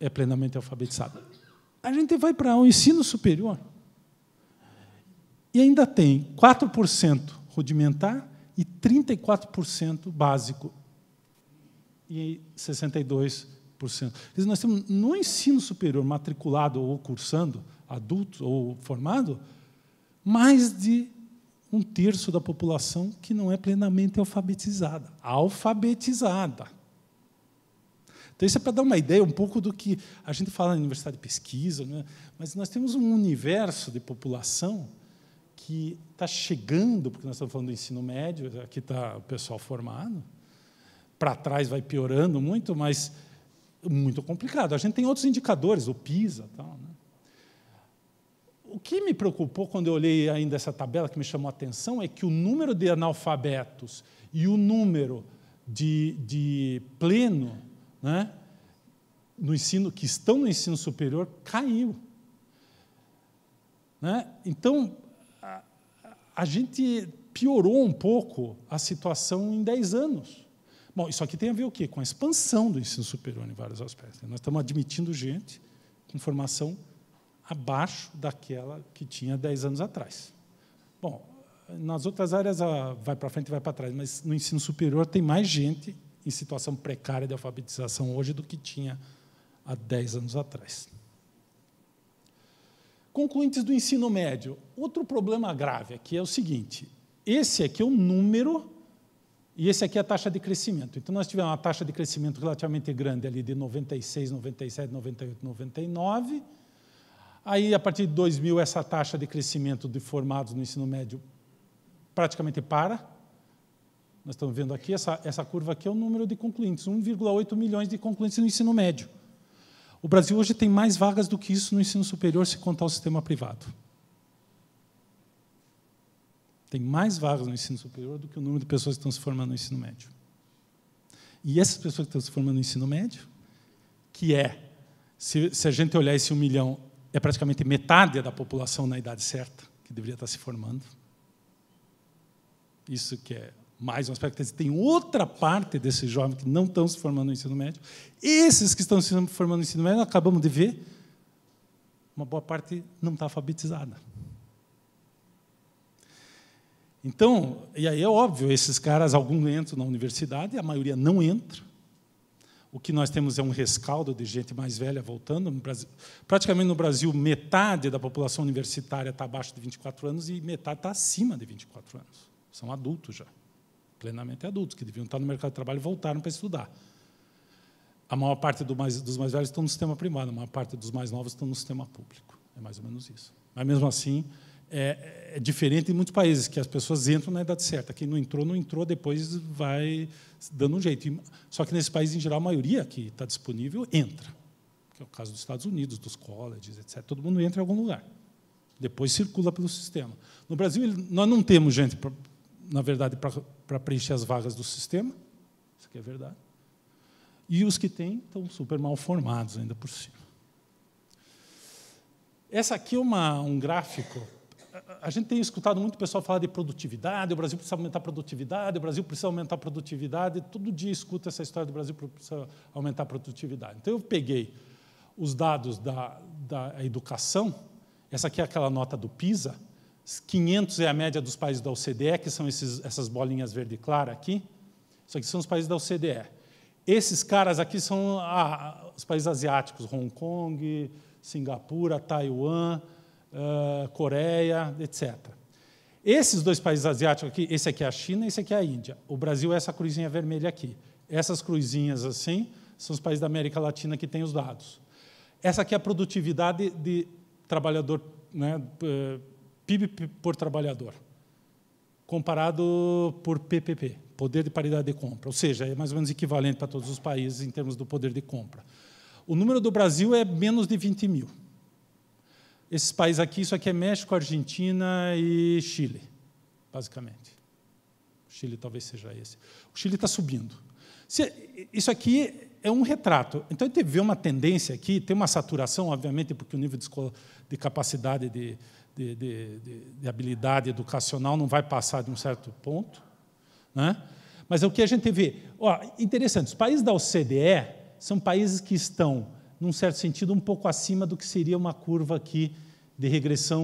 é plenamente alfabetizado. A gente vai para o um ensino superior e ainda tem 4% rudimentar e 34% básico e 62%. Dizer, nós temos no ensino superior, matriculado ou cursando, adulto ou formado, mais de um terço da população que não é plenamente alfabetizada. Alfabetizada. Então, isso é para dar uma ideia um pouco do que a gente fala na universidade de pesquisa, né? mas nós temos um universo de população que está chegando, porque nós estamos falando do ensino médio, aqui está o pessoal formado, para trás vai piorando muito, mas muito complicado. A gente tem outros indicadores, o PISA tal. Né? O que me preocupou quando eu olhei ainda essa tabela, que me chamou a atenção, é que o número de analfabetos e o número de, de pleno né, no ensino, que estão no ensino superior caiu. Né? Então, a, a gente piorou um pouco a situação em 10 anos. Bom, isso aqui tem a ver o quê? Com a expansão do ensino superior em vários aspectos. Né? Nós estamos admitindo gente com formação abaixo daquela que tinha 10 anos atrás. Bom, nas outras áreas vai para frente e vai para trás, mas no ensino superior tem mais gente em situação precária de alfabetização hoje do que tinha há 10 anos atrás. Concluintes do ensino médio. Outro problema grave aqui é o seguinte: esse aqui é o número e esse aqui é a taxa de crescimento. Então, nós tivemos uma taxa de crescimento relativamente grande ali de 96, 97, 98, 99. Aí, a partir de 2000, essa taxa de crescimento de formados no ensino médio praticamente para. Nós estamos vendo aqui, essa, essa curva aqui é o número de concluintes, 1,8 milhões de concluintes no ensino médio. O Brasil hoje tem mais vagas do que isso no ensino superior, se contar o sistema privado. Tem mais vagas no ensino superior do que o número de pessoas que estão se formando no ensino médio. E essas pessoas que estão se formando no ensino médio, que é, se, se a gente olhar esse um milhão, é praticamente metade da população na idade certa que deveria estar se formando. Isso que é mais um aspecto. Tem outra parte desses jovens que não estão se formando no ensino médio. Esses que estão se formando no ensino médio, acabamos de ver, uma boa parte não está alfabetizada. Então, e aí é óbvio, esses caras, alguns entram na universidade, a maioria não entra. O que nós temos é um rescaldo de gente mais velha voltando. No Brasil, praticamente no Brasil, metade da população universitária está abaixo de 24 anos e metade está acima de 24 anos. São adultos já plenamente adultos, que deviam estar no mercado de trabalho e voltaram para estudar. A maior parte do mais, dos mais velhos estão no sistema privado, a maior parte dos mais novos estão no sistema público. É mais ou menos isso. Mas, mesmo assim, é, é diferente em muitos países, que as pessoas entram na idade certa. Quem não entrou, não entrou, depois vai dando um jeito. Só que, nesse país, em geral, a maioria que está disponível entra. Que é o caso dos Estados Unidos, dos colleges, etc. Todo mundo entra em algum lugar. Depois circula pelo sistema. No Brasil, nós não temos gente, na verdade, para para preencher as vagas do sistema, isso aqui é verdade. E os que têm estão super mal formados ainda por cima. Essa aqui é uma, um gráfico. A gente tem escutado muito o pessoal falar de produtividade, o Brasil precisa aumentar a produtividade, o Brasil precisa aumentar a produtividade. Todo dia escuta essa história do Brasil precisa aumentar a produtividade. Então eu peguei os dados da, da educação, essa aqui é aquela nota do PISA, 500 é a média dos países da OCDE, que são esses, essas bolinhas verde clara aqui. Isso aqui são os países da OCDE. Esses caras aqui são ah, os países asiáticos, Hong Kong, Singapura, Taiwan, uh, Coreia, etc. Esses dois países asiáticos aqui, esse aqui é a China e esse aqui é a Índia. O Brasil é essa cruzinha vermelha aqui. Essas cruzinhas assim são os países da América Latina que têm os dados. Essa aqui é a produtividade de trabalhador né, eh, PIB por trabalhador, comparado por PPP, poder de paridade de compra, ou seja, é mais ou menos equivalente para todos os países em termos do poder de compra. O número do Brasil é menos de 20 mil. Esses países aqui, isso aqui é México, Argentina e Chile, basicamente. O Chile talvez seja esse. O Chile está subindo. isso aqui é um retrato. Então, a gente vê uma tendência aqui, tem uma saturação, obviamente, porque o nível de, de capacidade de, de, de, de, habilidade educacional não vai passar de um certo ponto. Né? Mas é o que a gente vê. Ó, interessante, os países da OCDE são países que estão, num certo sentido, um pouco acima do que seria uma curva aqui de regressão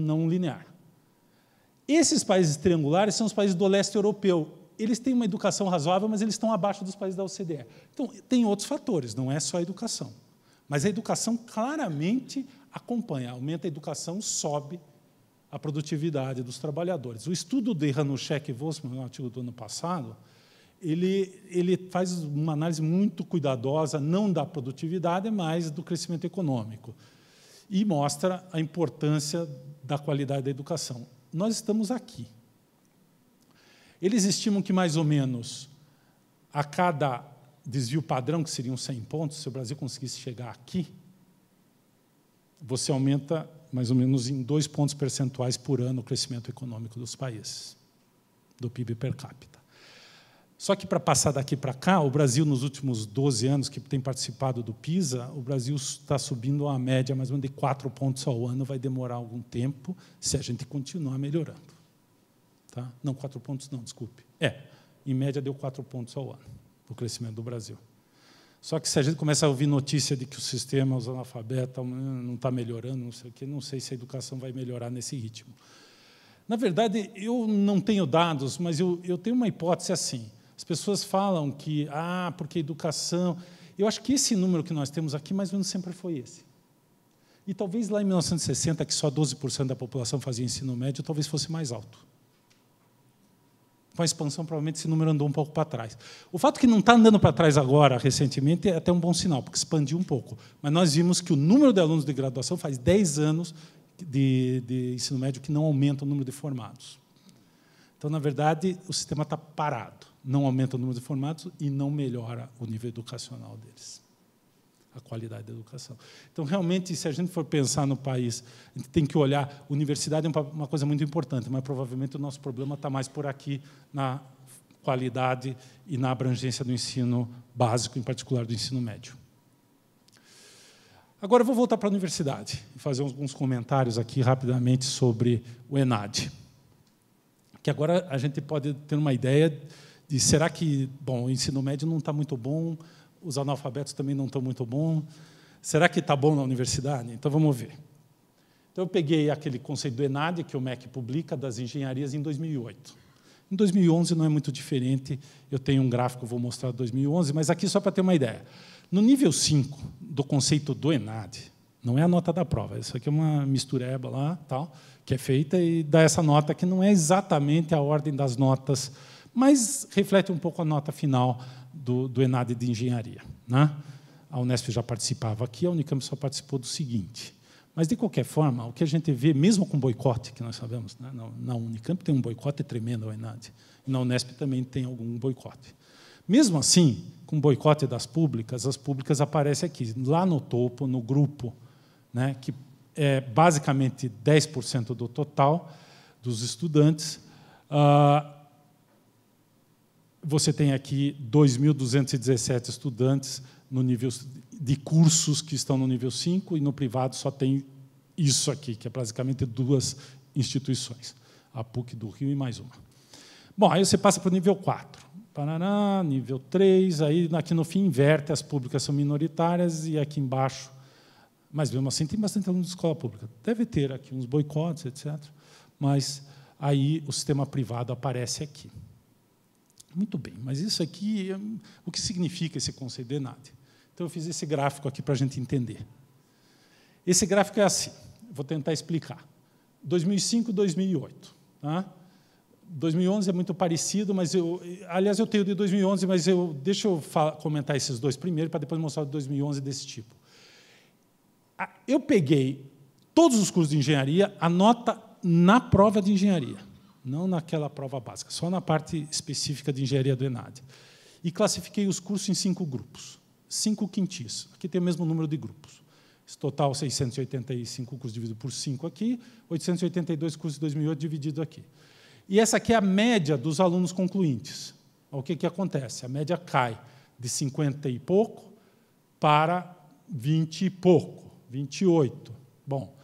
não linear. Esses países triangulares são os países do leste europeu. Eles têm uma educação razoável, mas eles estão abaixo dos países da OCDE. Então, tem outros fatores, não é só a educação. Mas a educação claramente acompanha, aumenta a educação, sobe a produtividade dos trabalhadores. O estudo de Hanushek e Vosman um artigo do ano passado, ele, ele faz uma análise muito cuidadosa, não da produtividade, mas do crescimento econômico, e mostra a importância da qualidade da educação. Nós estamos aqui. Eles estimam que mais ou menos a cada desvio padrão, que seriam 100 pontos, se o Brasil conseguisse chegar aqui, você aumenta mais ou menos em dois pontos percentuais por ano o crescimento econômico dos países, do PIB per capita. Só que para passar daqui para cá, o Brasil, nos últimos 12 anos que tem participado do PISA, o Brasil está subindo a média mais ou menos de 4 pontos ao ano, vai demorar algum tempo se a gente continuar melhorando. Tá? Não, 4 pontos não, desculpe. É, em média deu 4 pontos ao ano o crescimento do Brasil. Só que se a gente começa a ouvir notícia de que o sistema, os analfabetos, hum, não está melhorando, não sei o quê, não sei se a educação vai melhorar nesse ritmo. Na verdade, eu não tenho dados, mas eu, eu tenho uma hipótese assim. As pessoas falam que, ah, porque educação. Eu acho que esse número que nós temos aqui, mais ou menos, sempre foi esse. E talvez lá em 1960, que só 12% da população fazia ensino médio, talvez fosse mais alto com a expansão, provavelmente esse número andou um pouco para trás. O fato que não está andando para trás agora, recentemente, é até um bom sinal, porque expandiu um pouco. Mas nós vimos que o número de alunos de graduação faz 10 anos de, de ensino médio que não aumenta o número de formados. Então, na verdade, o sistema está parado, não aumenta o número de formados e não melhora o nível educacional deles a qualidade da educação. Então, realmente, se a gente for pensar no país, a gente tem que olhar. Universidade é uma coisa muito importante, mas provavelmente o nosso problema está mais por aqui na qualidade e na abrangência do ensino básico, em particular do ensino médio. Agora eu vou voltar para a universidade e fazer alguns comentários aqui rapidamente sobre o ENAD. Que agora a gente pode ter uma ideia de será que, bom, o ensino médio não está muito bom, os analfabetos também não estão muito bom. Será que está bom na universidade? Então vamos ver. Então eu peguei aquele conceito do ENAD que o MEC publica das engenharias em 2008. Em 2011 não é muito diferente, eu tenho um gráfico, vou mostrar 2011, mas aqui só para ter uma ideia. No nível 5 do conceito do ENAD, não é a nota da prova, isso aqui é uma mistureba lá, tal, que é feita e dá essa nota que não é exatamente a ordem das notas, mas reflete um pouco a nota final do, do Enad de Engenharia. Né? A Unesp já participava aqui, a Unicamp só participou do seguinte. Mas, de qualquer forma, o que a gente vê, mesmo com boicote, que nós sabemos, né? na, na Unicamp tem um boicote tremendo ao Enad, e na Unesp também tem algum boicote. Mesmo assim, com boicote das públicas, as públicas aparecem aqui, lá no topo, no grupo, né, que é basicamente 10% do total dos estudantes. Uh, você tem aqui 2.217 estudantes no nível de cursos que estão no nível 5 e no privado só tem isso aqui, que é basicamente duas instituições, a PUC do Rio e mais uma. Bom, aí você passa para o nível 4. Paraná, nível 3, aí aqui no fim inverte, as públicas são minoritárias e aqui embaixo, mas mesmo assim tem bastante aluno de escola pública. Deve ter aqui uns boicotes, etc. Mas aí o sistema privado aparece aqui. Muito bem, mas isso aqui, o que significa esse conceito de ENAD? Então, eu fiz esse gráfico aqui para a gente entender. Esse gráfico é assim, vou tentar explicar. 2005, 2008. Tá? 2011 é muito parecido, mas eu, aliás, eu tenho de 2011, mas eu deixa eu comentar esses dois primeiro para depois mostrar o de 2011 desse tipo. Eu peguei todos os cursos de engenharia, a nota na prova de engenharia não naquela prova básica, só na parte específica de engenharia do Enade, E classifiquei os cursos em cinco grupos, cinco quintis. Aqui tem o mesmo número de grupos. Esse total, 685 cursos dividido por cinco aqui, 882 cursos de 2008 dividido aqui. E essa aqui é a média dos alunos concluintes. O que, que acontece? A média cai de 50 e pouco para 20 e pouco, 28. Bom,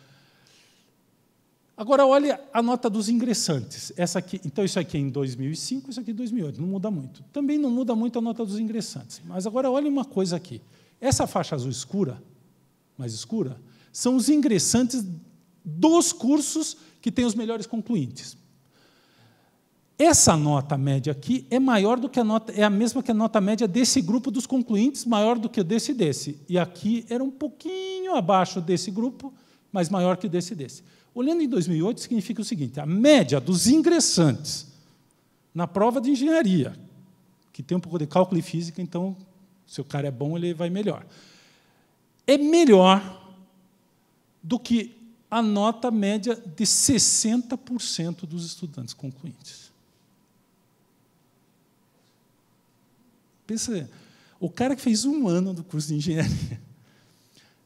Agora, olha a nota dos ingressantes. Essa aqui, então, isso aqui é em 2005, isso aqui é em 2008, não muda muito. Também não muda muito a nota dos ingressantes. Mas agora, olha uma coisa aqui. Essa faixa azul escura, mais escura, são os ingressantes dos cursos que têm os melhores concluintes. Essa nota média aqui é maior do que a nota, é a mesma que a nota média desse grupo dos concluintes, maior do que desse e desse. E aqui era um pouquinho abaixo desse grupo, mas maior que desse e desse. Olhando em 2008, significa o seguinte: a média dos ingressantes na prova de engenharia, que tem um pouco de cálculo e física, então, se o cara é bom, ele vai melhor, é melhor do que a nota média de 60% dos estudantes concluintes. Pensa, o cara que fez um ano do curso de engenharia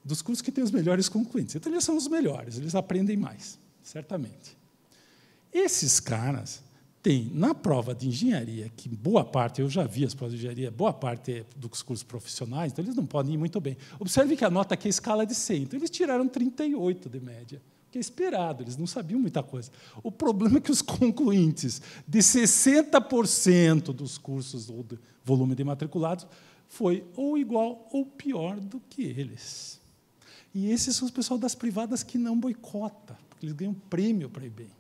dos cursos que tem os melhores concluintes. Então, eles são os melhores, eles aprendem mais, certamente. Esses caras têm, na prova de engenharia, que boa parte, eu já vi as provas de engenharia, boa parte é dos cursos profissionais, então eles não podem ir muito bem. Observe que a nota aqui é escala de 100, então eles tiraram 38 de média que é esperado, eles não sabiam muita coisa. O problema é que os concluintes de 60% dos cursos ou do volume de matriculados foi ou igual ou pior do que eles. E esses são os pessoal das privadas que não boicota, porque eles ganham prêmio para ir bem.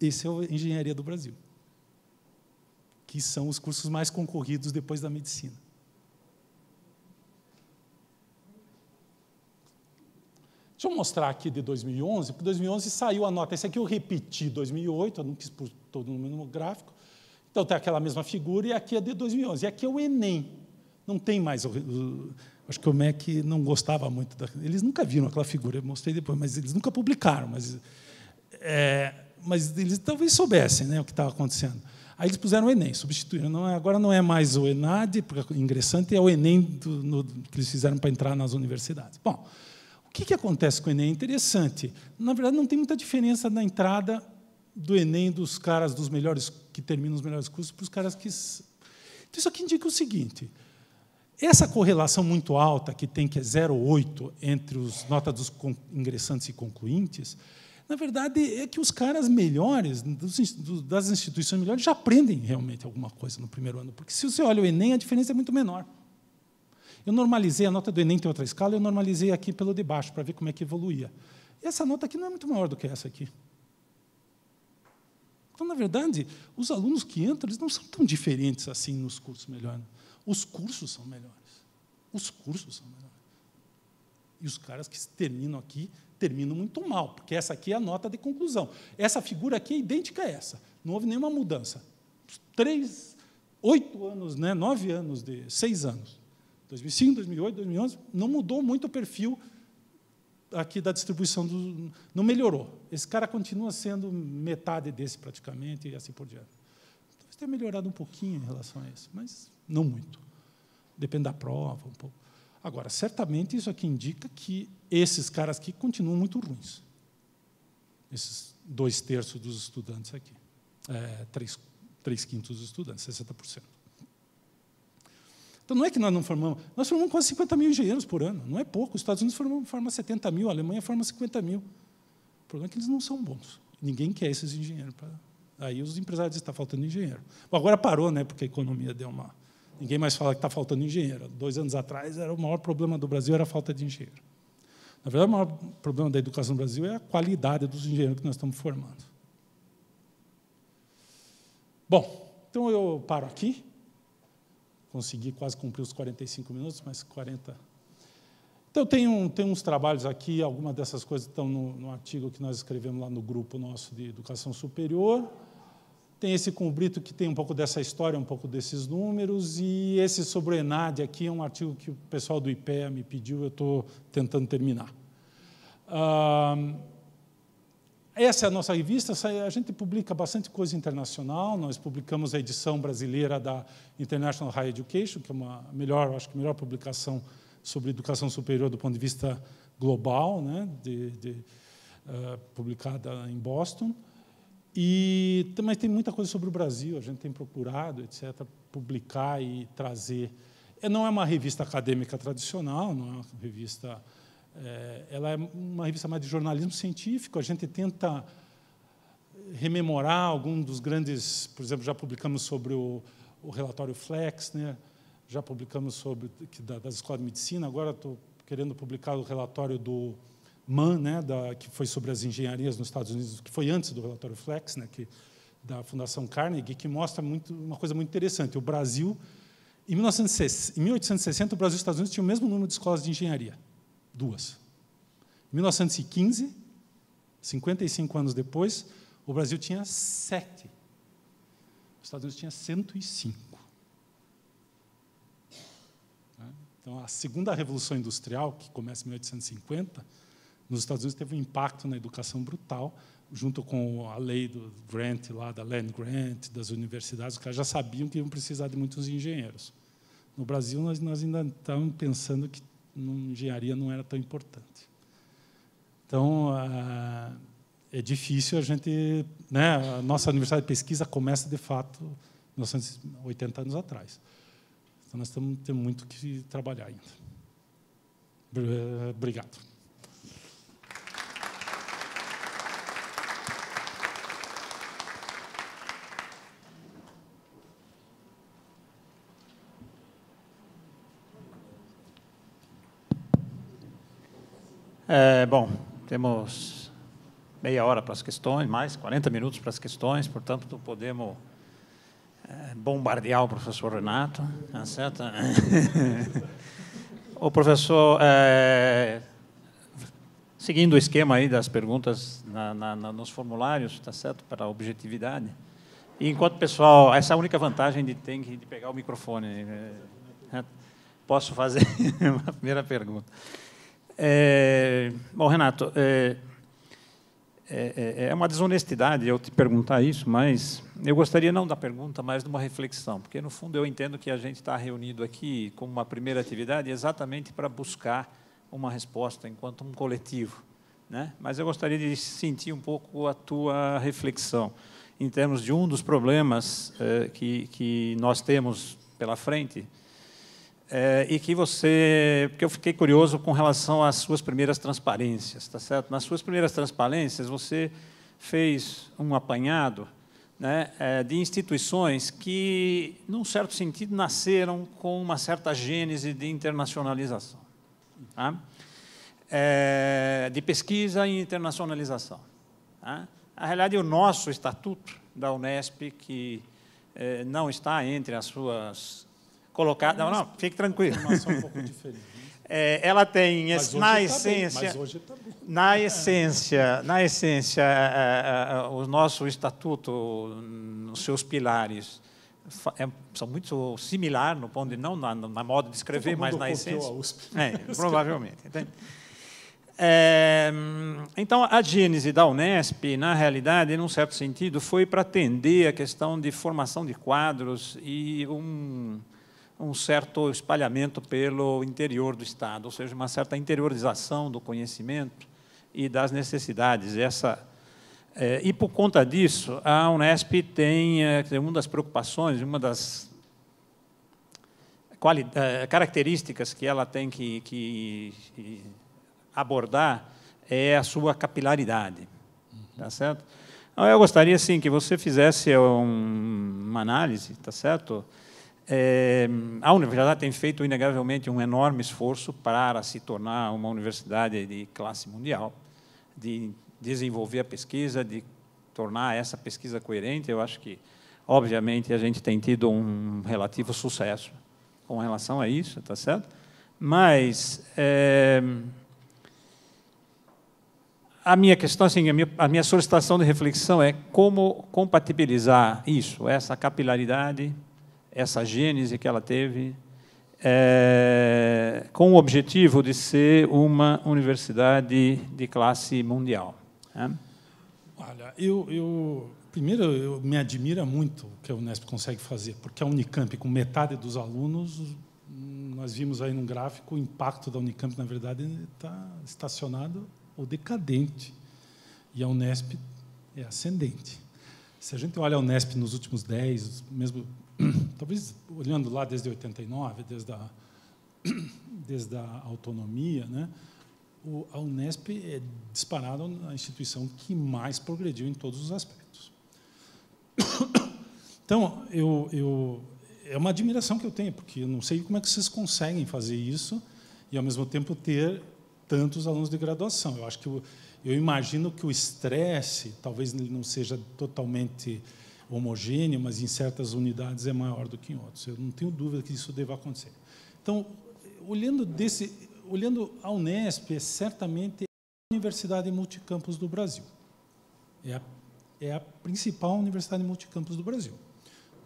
Esse é a engenharia do Brasil, que são os cursos mais concorridos depois da medicina. Deixa eu mostrar aqui de 2011, porque 2011 saiu a nota. Esse aqui eu repeti 2008, eu não quis pôr todo o número gráfico. Então tem aquela mesma figura e aqui é de 2011. E aqui é o Enem. Não tem mais. O, o, acho que o MEC não gostava muito. Da, eles nunca viram aquela figura, eu mostrei depois, mas eles nunca publicaram. Mas, é, mas eles talvez soubessem né, o que estava acontecendo. Aí eles puseram o Enem, substituíram. Não é, agora não é mais o ENAD, porque ingressante é o Enem do, no, que eles fizeram para entrar nas universidades. Bom, o que, que acontece com o Enem? É interessante. Na verdade, não tem muita diferença na entrada do Enem dos caras dos melhores, que terminam os melhores cursos, para os caras que. Então, isso aqui indica o seguinte: essa correlação muito alta que tem, que é 0,8, entre os notas dos ingressantes e concluintes, na verdade, é que os caras melhores, das instituições melhores, já aprendem realmente alguma coisa no primeiro ano. Porque se você olha o Enem, a diferença é muito menor. Eu normalizei, a nota do Enem tem outra escala, eu normalizei aqui pelo de baixo, para ver como é que evoluía. E essa nota aqui não é muito maior do que essa aqui. Então, na verdade, os alunos que entram, eles não são tão diferentes assim nos cursos melhores. Os cursos são melhores. Os cursos são melhores. E os caras que terminam aqui, terminam muito mal, porque essa aqui é a nota de conclusão. Essa figura aqui é idêntica a essa. Não houve nenhuma mudança. Três, oito anos, né? nove anos, de, seis anos. 2005, 2008, 2011, não mudou muito o perfil aqui da distribuição, do, não melhorou esse cara continua sendo metade desse praticamente e assim por diante. Talvez então, tenha melhorado um pouquinho em relação a isso, mas não muito. Depende da prova um pouco. Agora, certamente isso aqui indica que esses caras aqui continuam muito ruins. Esses dois terços dos estudantes aqui. É, três, três quintos dos estudantes, 60%. Então, não é que nós não formamos, nós formamos quase 50 mil engenheiros por ano, não é pouco. Os Estados Unidos formam, forma 70 mil, a Alemanha forma 50 mil. O problema é que eles não são bons. Ninguém quer esses engenheiros. Pra... Aí os empresários dizem que está faltando engenheiro. Bom, agora parou, né, porque a economia deu uma... Ninguém mais fala que está faltando engenheiro. Dois anos atrás, era o maior problema do Brasil era a falta de engenheiro. Na verdade, o maior problema da educação no Brasil é a qualidade dos engenheiros que nós estamos formando. Bom, então eu paro aqui. Consegui quase cumprir os 45 minutos, mas 40 então, tem, um, tem uns trabalhos aqui, algumas dessas coisas estão no, no, artigo que nós escrevemos lá no grupo nosso de educação superior. Tem esse com o Brito, que tem um pouco dessa história, um pouco desses números. E esse sobre o Enad aqui é um artigo que o pessoal do IPEA me pediu, eu estou tentando terminar. Ah, essa é a nossa revista, a gente publica bastante coisa internacional, nós publicamos a edição brasileira da International Higher Education, que é uma melhor, acho que melhor publicação sobre educação superior do ponto de vista global, né, de, de, uh, publicada em Boston. E, mas tem muita coisa sobre o Brasil, a gente tem procurado, etc., publicar e trazer. É, não é uma revista acadêmica tradicional, não é uma revista. É, ela é uma revista mais de jornalismo científico, a gente tenta rememorar algum dos grandes. Por exemplo, já publicamos sobre o, o relatório Flex, né? já publicamos sobre que da, das escolas de medicina, agora estou querendo publicar o relatório do MAN, né, da, que foi sobre as engenharias nos Estados Unidos, que foi antes do relatório Flex, né, que, da Fundação Carnegie, que mostra muito, uma coisa muito interessante. O Brasil, em, 1960, em 1860, o Brasil e os Estados Unidos tinham o mesmo número de escolas de engenharia, duas. Em 1915, 55 anos depois, o Brasil tinha sete. Os Estados Unidos tinha 105. Então, a segunda revolução industrial, que começa em 1850, nos Estados Unidos teve um impacto na educação brutal, junto com a lei do Grant lá da Land Grant, das universidades, os caras já sabiam que iam precisar de muitos engenheiros. No Brasil nós, nós ainda estávamos pensando que engenharia não era tão importante. Então ah, é difícil a gente, né? A nossa universidade de pesquisa começa de fato 1980 anos atrás. Então, nós temos, muito que trabalhar ainda. Eh, obrigado. É, bom, temos meia hora para as questões, mais 40 minutos para as questões, portanto, podemos eh, bombardear o professor Renato, tá certo? (laughs) o professor, é, seguindo o esquema aí das perguntas na, na, nos formulários, tá certo? Para a objetividade. E enquanto o pessoal, essa é a única vantagem de ter de pegar o microfone. É, posso fazer (laughs) a primeira pergunta. É, bom, Renato, é, é, é, é, uma desonestidade eu te perguntar isso, mas eu gostaria não da pergunta, mas de uma reflexão, porque no fundo eu entendo que a gente está reunido aqui como uma primeira atividade exatamente para buscar uma resposta enquanto um coletivo, né? Mas eu gostaria de sentir um pouco a tua reflexão em termos de um dos problemas eh, que que nós temos pela frente é, e que você, porque eu fiquei curioso com relação às suas primeiras transparências, tá certo? Nas suas primeiras transparências você fez um apanhado né, é, de instituições que, num certo sentido, nasceram com uma certa gênese de internacionalização, tá? é, de pesquisa e internacionalização. Tá? Na realidade, o nosso estatuto da Unesp que é, não está entre as suas colocada Não, não, fique tranquilo. Um né? é, ela tem, mas na essência, tá bem, tá na essência, na essência, a, é, é, é, o nosso estatuto, os seus pilares é, são muito similar no ponto de não na, na moda de escrever, mas na essência. A USP. É, (laughs) provavelmente. É, então, a gênese da Unesp, na realidade, num certo sentido, foi para atender a questão de formação de quadros e um, um certo espalhamento pelo interior do Estado, ou seja, uma certa interiorização do conhecimento e das necessidades. Essa, é, e, por conta disso, a Unesp tem é, uma das preocupações, uma das eh, características que ela tem que, que, abordar é a sua capilaridade. Uhum. Tá certo? Então, eu gostaria, sim, que você fizesse um, uma análise, tá certo? É, a universidade tem feito, inegavelmente, um enorme esforço para se tornar uma universidade de classe mundial, de desenvolver a pesquisa, de tornar essa pesquisa coerente. Eu acho que, obviamente, a gente tem tido um relativo sucesso com relação a isso, está certo? Mas é, a minha questão, assim, a minha, a minha solicitação de reflexão é como compatibilizar isso, essa capilaridade essa gênese que ela teve, é, com o objetivo de ser uma universidade de classe mundial. Né? Olha, eu, eu primeiro eu me admira muito o que a Unesp consegue fazer, porque a Unicamp com metade dos alunos, nós vimos aí num gráfico o impacto da Unicamp na verdade está estacionado ou decadente, e a Unesp é ascendente. Se a gente olha a Unesp nos últimos 10, mesmo talvez olhando lá desde 89, desde a, (clears throat) desde a autonomia, né, a Unesp é disparada a instituição que mais progrediu em todos os aspectos. (coughs) Então, eu, eu, é uma admiração que eu tenho, porque eu não sei como é que vocês conseguem fazer isso e, ao mesmo tempo, ter tantos alunos de graduação. Eu acho que eu, eu imagino que o estresse, talvez ele não seja totalmente homogêneo, mas em certas unidades é maior do que em outras. Eu não tenho dúvida que isso deva acontecer. Então, olhando, desse, olhando a Unesp, é certamente a universidade multicampus do Brasil. É a, é a principal universidade multicampus do Brasil.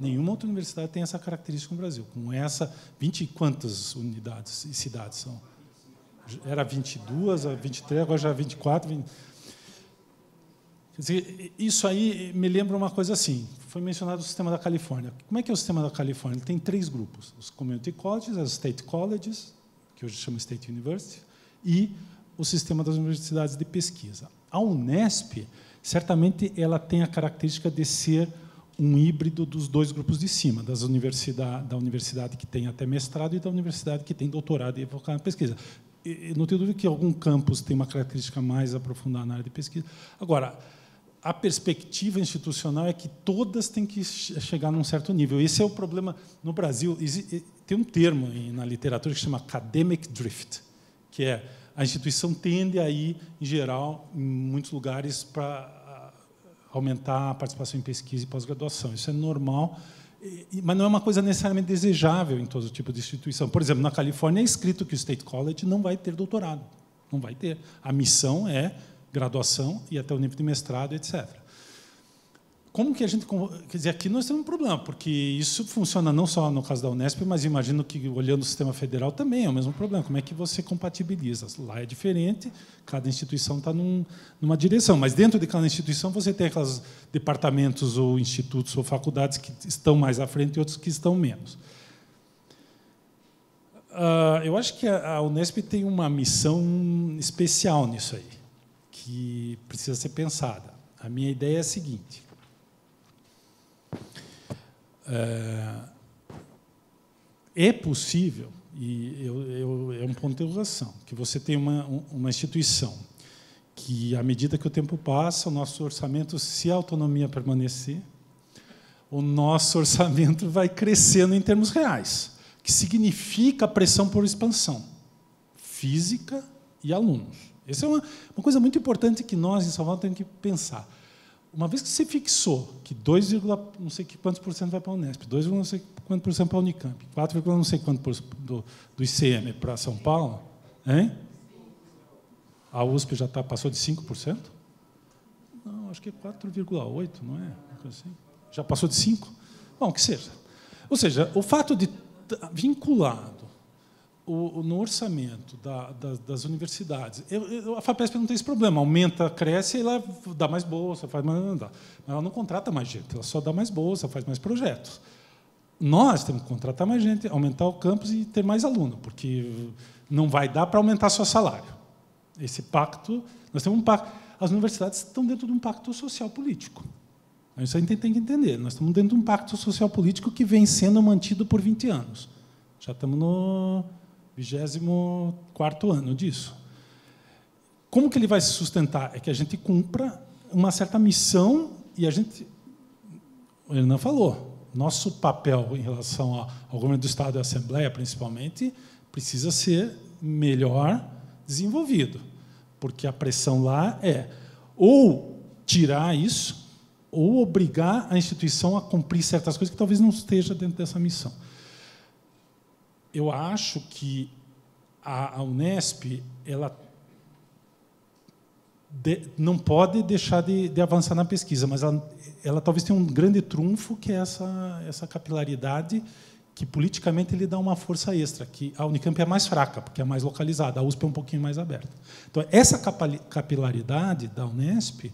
Nenhuma outra universidade tem essa característica no Brasil, com essa, 20 e quantas unidades e cidades são? Era 22, 23, agora já 24, é 24. Quer dizer, isso aí me lembra uma coisa assim. Foi mencionado o sistema da Califórnia. Como é que é o sistema da Califórnia? Tem três grupos: os community colleges, as state colleges, que hoje chama state university, e o sistema das universidades de pesquisa. A Unesp, certamente, ela tem a característica de ser um híbrido dos dois grupos de cima, das universidade, da universidade que tem até mestrado e da universidade que tem doutorado e focado na pesquisa. E, não tenho dúvida que algum campus tem uma característica mais aprofundada na área de pesquisa. Agora, a perspectiva institucional é que todas têm que chegar num certo nível. Esse é o problema no Brasil. Tem um termo na literatura que chama academic drift, que é a instituição tende a ir, em geral, em muitos lugares, para aumentar a participação em pesquisa e pós-graduação. Isso é normal, mas não é uma coisa necessariamente desejável em todo tipo de instituição. Por exemplo, na Califórnia é escrito que o State College não vai ter doutorado. Não vai ter. A missão é graduação e até o nível de mestrado, etc. Como que a gente. Quer dizer, aqui nós temos um problema, porque isso funciona não só no caso da Unesp, mas imagino que, olhando o sistema federal, também é o mesmo problema. Como é que você compatibiliza? Lá é diferente, cada instituição está num, numa direção, mas dentro de cada instituição você tem aqueles departamentos ou institutos ou faculdades que estão mais à frente e outros que estão menos. Uh, eu acho que a Unesp tem uma missão especial nisso aí que precisa ser pensada. A minha ideia é a seguinte. É, é possível, e eu, eu, é um ponto de interrogação, que você tem uma, uma instituição que, à medida que o tempo passa, o nosso orçamento, se a autonomia permanecer, o nosso orçamento vai crescendo em termos reais, que significa pressão por expansão física e alunos. Essa é uma, uma coisa muito importante que nós, em Salvador, temos que pensar. Uma vez que você fixou que 2, não sei quantos por cento vai para a Unesp, 2, não sei quantos por cento para a Unicamp, 4, não sei quanto por cento do, do ICM para São Paulo, hein? a USP já tá, passou de 5%? Não, acho que é 4,8, não é? Assim. Já passou de 5%? Bom, que seja. Ou seja, o fato de vinculado o, no orçamento da, da, das universidades, eu, eu, a FAPESP não tem esse problema, aumenta, cresce, ela dá mais bolsa, faz mais. Mas ela não contrata mais gente, ela só dá mais bolsa, faz mais projetos. Nós temos que contratar mais gente, aumentar o campus e ter mais aluno, porque não vai dar para aumentar só salário. Esse pacto, nós temos um pacto. As universidades estão dentro de um pacto social político. Isso a gente tem que entender. Nós estamos dentro de um pacto social político que vem sendo mantido por 20 anos. Já estamos no 24 ano disso. Como que ele vai se sustentar? É que a gente cumpra uma certa missão e a gente. O não falou, nosso papel em relação ao governo do Estado e à Assembleia, principalmente, precisa ser melhor desenvolvido, porque a pressão lá é ou tirar isso ou obrigar a instituição a cumprir certas coisas que talvez não esteja dentro dessa missão eu acho que a, Unesp ela de, não pode deixar de, de, avançar na pesquisa, mas ela, ela, talvez tenha um grande trunfo que é essa, essa capilaridade que politicamente lhe dá uma força extra, que a Unicamp é mais fraca, porque é mais localizada, a USP é um pouquinho mais aberta. Então, essa capilaridade da Unesp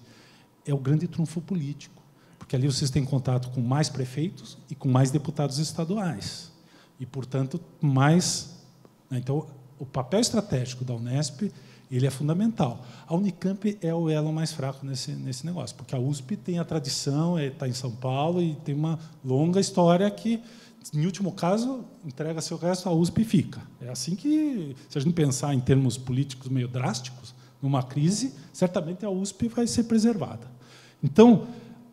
é o grande trunfo político, porque ali vocês têm contato com mais prefeitos e com mais deputados estaduais e, portanto, mais. Né, então, o papel estratégico da Unesp ele é fundamental. A Unicamp é o elo mais fraco nesse, nesse negócio, porque a USP tem a tradição, está é, em São Paulo e tem uma longa história que, em último caso, entrega seu resto, a USP fica. É assim que, se a gente pensar em termos políticos meio drásticos, numa crise, certamente a USP vai ser preservada. Então,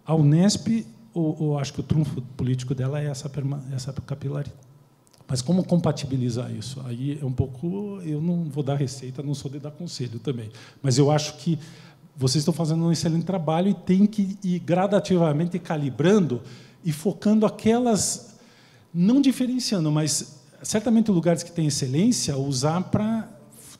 a Unesp, o, acho que o trunfo político dela é essa, essa capilaridade mas como compatibilizar isso? Aí é um pouco. Eu não vou dar receita, não sou de dar conselho também. Mas eu acho que vocês estão fazendo um excelente trabalho e tem que ir gradativamente calibrando e focando aquelas. Não diferenciando, mas certamente lugares que têm excelência, usar para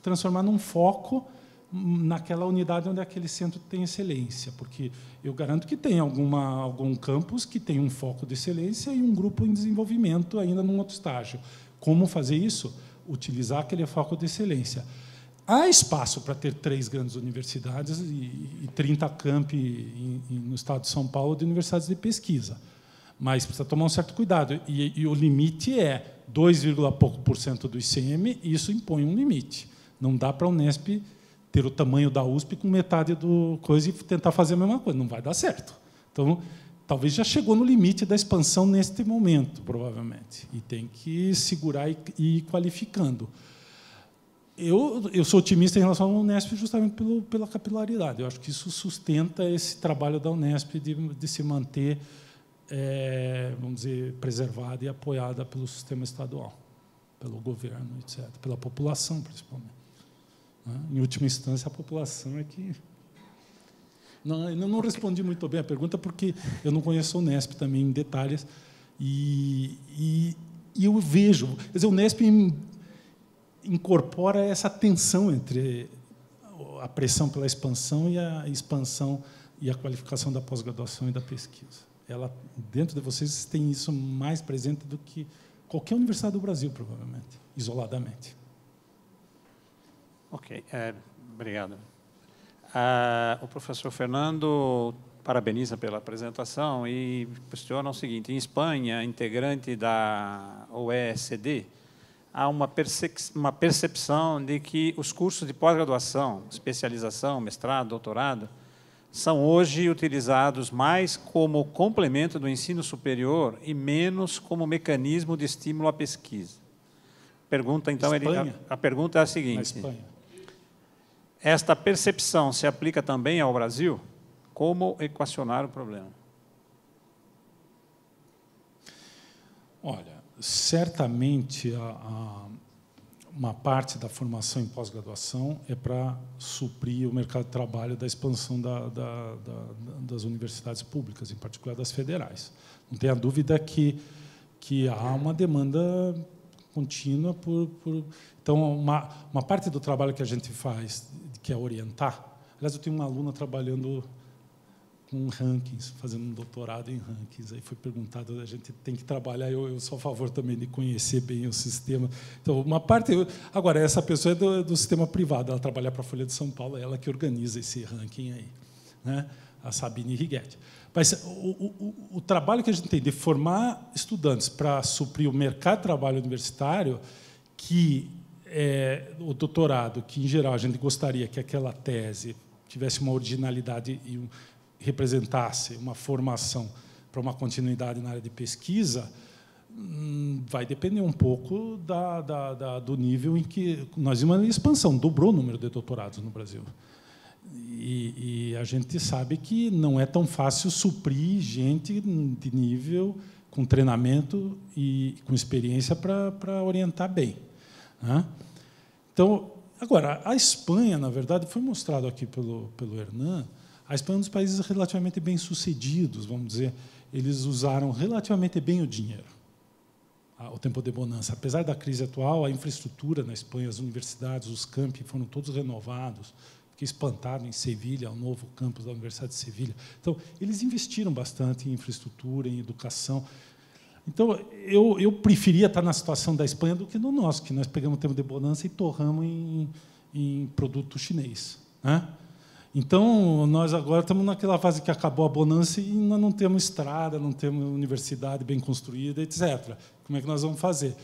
transformar num foco naquela unidade onde aquele centro tem excelência, porque eu garanto que tem alguma, algum campus que tem um foco de excelência e um grupo em desenvolvimento ainda num outro estágio. Como fazer isso? Utilizar aquele foco de excelência. Há espaço para ter três grandes universidades e, e 30 campi no estado de São Paulo de universidades de pesquisa, mas precisa tomar um certo cuidado. E, e o limite é 2, pouco por cento do ICM, e isso impõe um limite. Não dá para a Unesp ter o tamanho da USP com metade do coisa e tentar fazer a mesma coisa. Não vai dar certo. Então, talvez já chegou no limite da expansão neste momento, provavelmente. E tem que segurar e, ir qualificando. Eu, eu sou otimista em relação ao Unesp justamente pelo, pela capilaridade. Eu acho que isso sustenta esse trabalho da Unesp de, de se manter, é, vamos dizer, preservada e apoiada pelo sistema estadual, pelo governo, etc., pela população, principalmente. Né? Em última instância, a população é que. Não, eu não respondi muito bem a pergunta, porque eu não conheço o Nesp também em detalhes. E, e, e eu vejo. Quer dizer, o Nesp incorpora essa tensão entre a pressão pela expansão e a expansão e a qualificação da pós-graduação e da pesquisa. Ela dentro de vocês tem isso mais presente do que qualquer universidade do Brasil, provavelmente, isoladamente. Ok, é, obrigado. Ah, o professor Fernando parabeniza pela apresentação e questiona o seguinte: em Espanha, integrante da OECD, há uma, percepção de que os cursos de pós-graduação, especialização, mestrado, doutorado, são hoje utilizados mais como complemento do ensino superior e menos como mecanismo de estímulo à pesquisa. Pergunta então ele, a, a pergunta é a seguinte: esta percepção se aplica também ao Brasil? Como equacionar o problema? Olha, certamente a, a, uma parte da formação em pós-graduação é para suprir o mercado de trabalho da expansão da, da, da, das universidades públicas, em particular das federais. Não tenha dúvida que, que há uma demanda contínua por, por... então uma, uma parte do trabalho que a gente faz que é orientar. Aliás, eu tenho uma aluna trabalhando com rankings, fazendo um doutorado em rankings. Aí foi perguntado, a gente tem que trabalhar, eu, eu sou a favor também de conhecer bem o sistema. Então, uma parte... Eu, agora, essa pessoa é do, do sistema privado, ela trabalha para a Folha de São Paulo, é ela que organiza esse ranking aí, né? a Sabine Righetti. Mas o, o, o trabalho que a gente tem de formar estudantes para suprir o mercado de trabalho universitário, que é, o doutorado, que em geral a gente gostaria que aquela tese tivesse uma originalidade e um, representasse uma formação para uma continuidade na área de pesquisa, hum, vai depender um pouco da, da, da, do nível em que nós vimos a expansão, dobrou o número de doutorados no Brasil. E, e, a gente sabe que não é tão fácil suprir gente de nível com treinamento e com experiência para, para orientar bem. Então, agora, a Espanha, na verdade, foi mostrado aqui pelo, pelo Hernan, a Espanha é um dos países relativamente bem-sucedidos, vamos dizer, eles usaram relativamente bem o dinheiro o tempo de bonança. Apesar da crise atual, a infraestrutura na Espanha, as universidades, os campi foram todos renovados. Fiquei espantado em Sevilha, o novo campus da Universidade de Sevilha. Então, eles investiram bastante em infraestrutura, em educação. Então, eu, eu preferia estar na situação da Espanha do que no nosso, que nós pegamos o tempo de bonança e torramos em, em produto chinês. Né? Então, nós agora estamos naquela fase que acabou a bonança e nós não temos estrada, não temos universidade bem construída, etc. Como é que nós vamos fazer?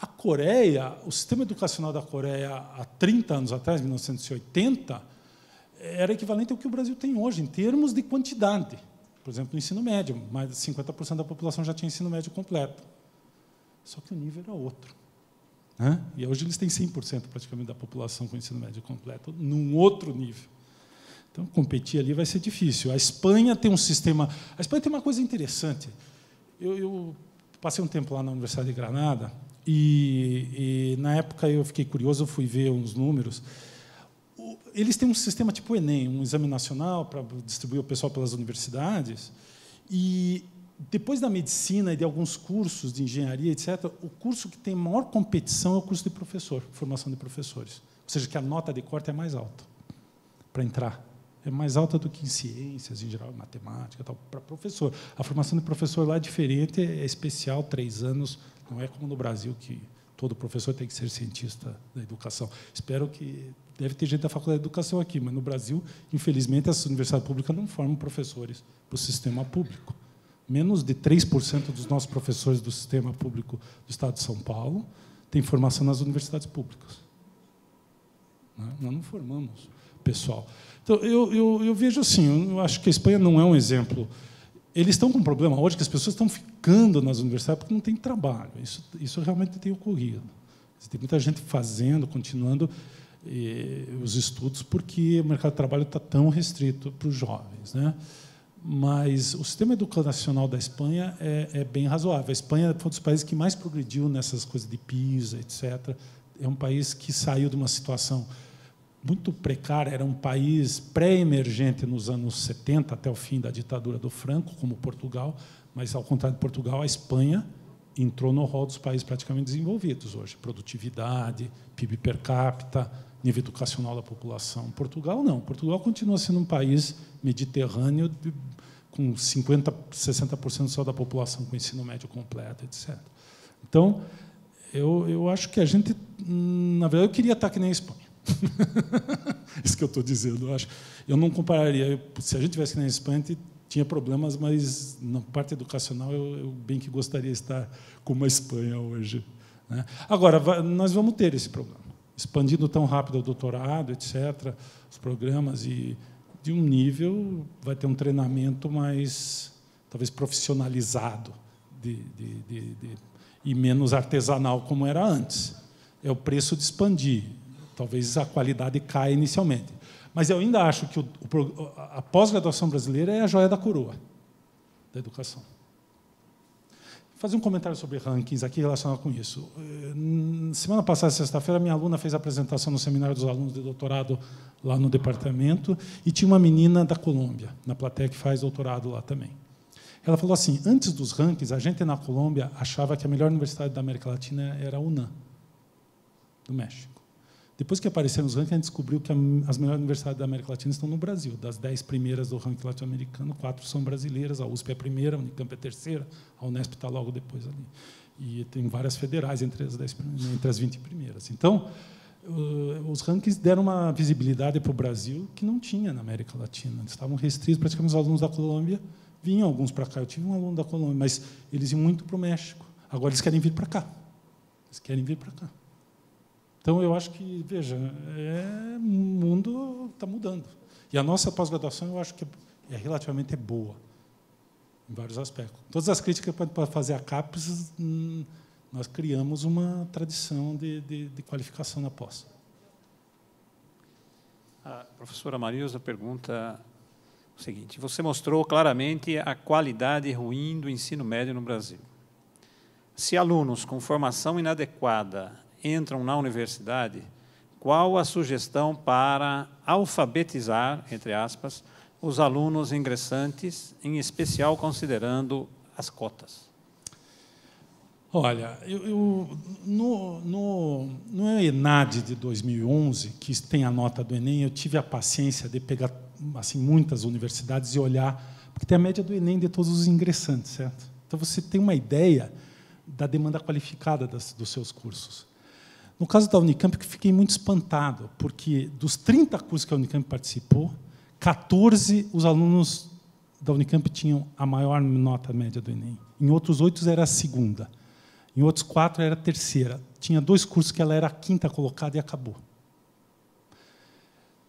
A Coreia, o sistema educacional da Coreia há 30 anos atrás, 1980, era equivalente ao que o Brasil tem hoje, em termos de quantidade. Por exemplo, no ensino médio, mais de 50% da população já tinha ensino médio completo. Só que o nível era outro. Né? E hoje eles têm 100% praticamente da população com ensino médio completo, num outro nível. Então, competir ali vai ser difícil. A Espanha tem um sistema. A Espanha tem uma coisa interessante. Eu, eu passei um tempo lá na Universidade de Granada e, e, na época eu fiquei curioso, eu fui ver uns números eles têm um sistema tipo o Enem, um exame nacional para distribuir o pessoal pelas universidades. E depois da medicina e de alguns cursos de engenharia, etc., o curso que tem maior competição é o curso de professor, formação de professores. Ou seja, que a nota de corte é mais alta para entrar. É mais alta do que em ciências, em geral, matemática, tal, para professor. A formação de professor lá é diferente, é especial, três anos. Não é como no Brasil, que todo professor tem que ser cientista da educação. Espero que Deve ter gente da Faculdade de Educação aqui, mas no Brasil, infelizmente, as universidades públicas não formam professores para o sistema público. Menos de 3% dos nossos professores do sistema público do Estado de São Paulo têm formação nas universidades públicas. Né? Nós não formamos pessoal. Então, eu, eu, eu vejo assim, eu acho que a Espanha não é um exemplo eles estão com um problema hoje que as pessoas estão ficando nas universidades porque não tem trabalho. Isso, isso realmente tem ocorrido. Tem muita gente fazendo, continuando os estudos, porque o mercado de trabalho está tão restrito para os jovens. Né? Mas o sistema educacional da Espanha é, é, bem razoável. A Espanha foi um dos países que mais progrediu nessas coisas de PISA, etc. É um país que saiu de uma situação muito precária, era um país pré-emergente nos anos 70, até o fim da ditadura do Franco, como Portugal, mas, ao contrário de Portugal, a Espanha entrou no rol dos países praticamente desenvolvidos hoje. Produtividade, PIB per capita, nível educacional da população. Portugal não. Portugal continua sendo um país mediterrâneo de, com 50, 60% só da população com ensino médio completo, etc. Então, eu, eu acho que a gente, hum, na verdade, eu queria estar que nem a Espanha. (laughs) Isso que eu estou dizendo, eu acho. Eu não compararia. Eu, se a gente tivesse que nem a Espanha, a gente tinha problemas, mas na parte educacional eu, eu bem que gostaria de estar como a Espanha hoje. Né? Agora, nós vamos ter esse problema expandindo tão rápido o doutorado, etc., os programas, e de um nível vai ter um treinamento mais, talvez, profissionalizado de, de, de, e menos artesanal como era antes. É o preço de expandir. Talvez a qualidade caia inicialmente. Mas eu ainda acho que o, a pós-graduação brasileira é a joia da coroa da educação fazer um comentário sobre rankings aqui relacionado com isso. Eh, semana passada, sexta-feira, minha aluna fez a apresentação no seminário dos alunos de doutorado lá no departamento e tinha uma menina da Colômbia, na plateia que faz doutorado lá também. Ela falou assim: antes dos rankings, a gente na Colômbia achava que a melhor universidade da América Latina era a UNAM, do México. Depois que apareceram os rankings, a gente descobriu que as melhores universidades da América Latina estão no Brasil. Das dez primeiras do ranking latino-americano, quatro são brasileiras. A USP é a primeira, a Unicamp é a terceira, a Unesp está logo depois ali. E tem várias federais entre as, dez, entre as 20 primeiras. Então, uh, os rankings deram uma visibilidade para o Brasil que não tinha na América Latina. Eles estavam restritos, praticamente, os alunos da Colômbia. Vinham alguns para cá. Eu tive um aluno da Colômbia, mas eles iam muito para o México. Agora eles querem vir para cá. Eles querem vir para cá. Então, eu acho que, veja, é, o mundo está mudando. E a nossa pós-graduação, eu acho que é relativamente boa, em vários aspectos. Todas as críticas para fazer a CAPES, hum, nós criamos uma tradição de, de, de qualificação na pós. A professora Marilsa pergunta o seguinte: você mostrou claramente a qualidade ruim do ensino médio no Brasil. Se alunos com formação inadequada entram na universidade, qual a sugestão para alfabetizar, entre aspas, os alunos ingressantes, em especial considerando as cotas? Olha, eu, eu, no, no, no ENAD de 2011, que tem a nota do Enem, eu tive a paciência de pegar assim, muitas universidades e olhar, porque tem a média do Enem de todos os ingressantes, certo? Então você tem uma ideia da demanda qualificada das, dos seus cursos. No caso da Unicamp, eu fiquei muito espantado, porque dos 30 cursos que a Unicamp participou, 14 os alunos da Unicamp tinham a maior nota média do Enem. Em outros oito era a segunda. Em outros quatro era a terceira. Tinha dois cursos que ela era a quinta colocada e acabou.